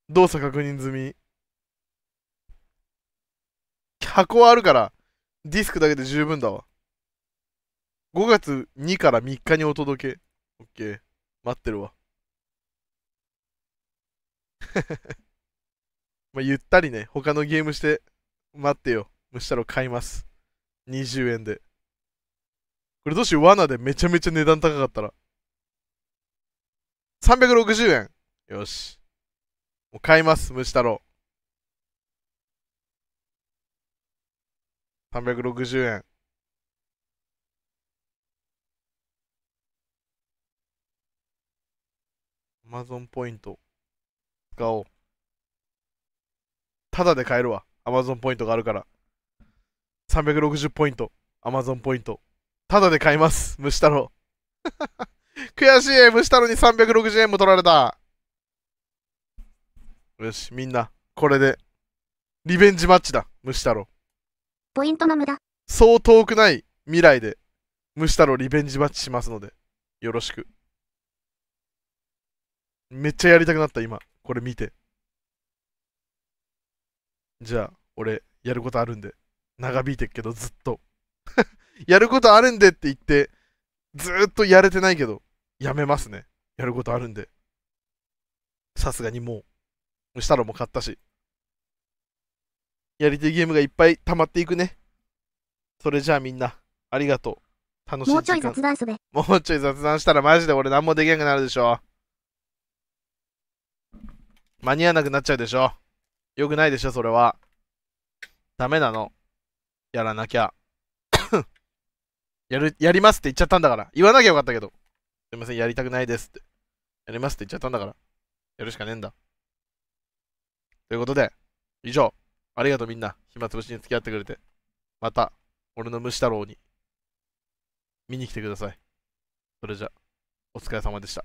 動作確認済み。箱はあるから、ディスクだけで十分だわ。5月2から3日にお届け。オッケー。待ってるわ。[LAUGHS] まあ、ゆったりね、他のゲームして、待ってよ。むしろ買います。20円で。これどうしよう、罠でめちゃめちゃ値段高かったら。360円。よし。もう買います、虫太郎。360円。Amazon ポイント使おう。ただで買えるわ。Amazon ポイントがあるから。360ポイント。Amazon ポイント。ただで買います。虫太郎。[LAUGHS] 悔しい虫太郎に360円も取られたよし、みんな、これで、リベンジマッチだ、虫太郎。ポイントの無駄。そう遠くない未来で、虫太郎リベンジマッチしますので、よろしく。めっちゃやりたくなった、今。これ見て。じゃあ、俺、やることあるんで。長引いてっけど、ずっと。[LAUGHS] やることあるんでって言って、ずっとやれてないけど、やめますね。やることあるんで。さすがにもう。したらもう買ったし。やりたいゲームがいっぱい溜まっていくね。それじゃあみんな、ありがとう。楽しみもうちょい雑談すべ。もうちょい雑談したらマジで俺何もできなくなるでしょ。間に合わなくなっちゃうでしょ。よくないでしょ、それは。ダメなの。やらなきゃ。[COUGHS] やる、やりますって言っちゃったんだから。言わなきゃよかったけど。すいません、やりたくないですって。やりますって言っちゃったんだから。やるしかねえんだ。ということで、以上。ありがとうみんな。暇つぶしに付き合ってくれて。また、俺の虫太郎に、見に来てください。それじゃ、お疲れ様でした。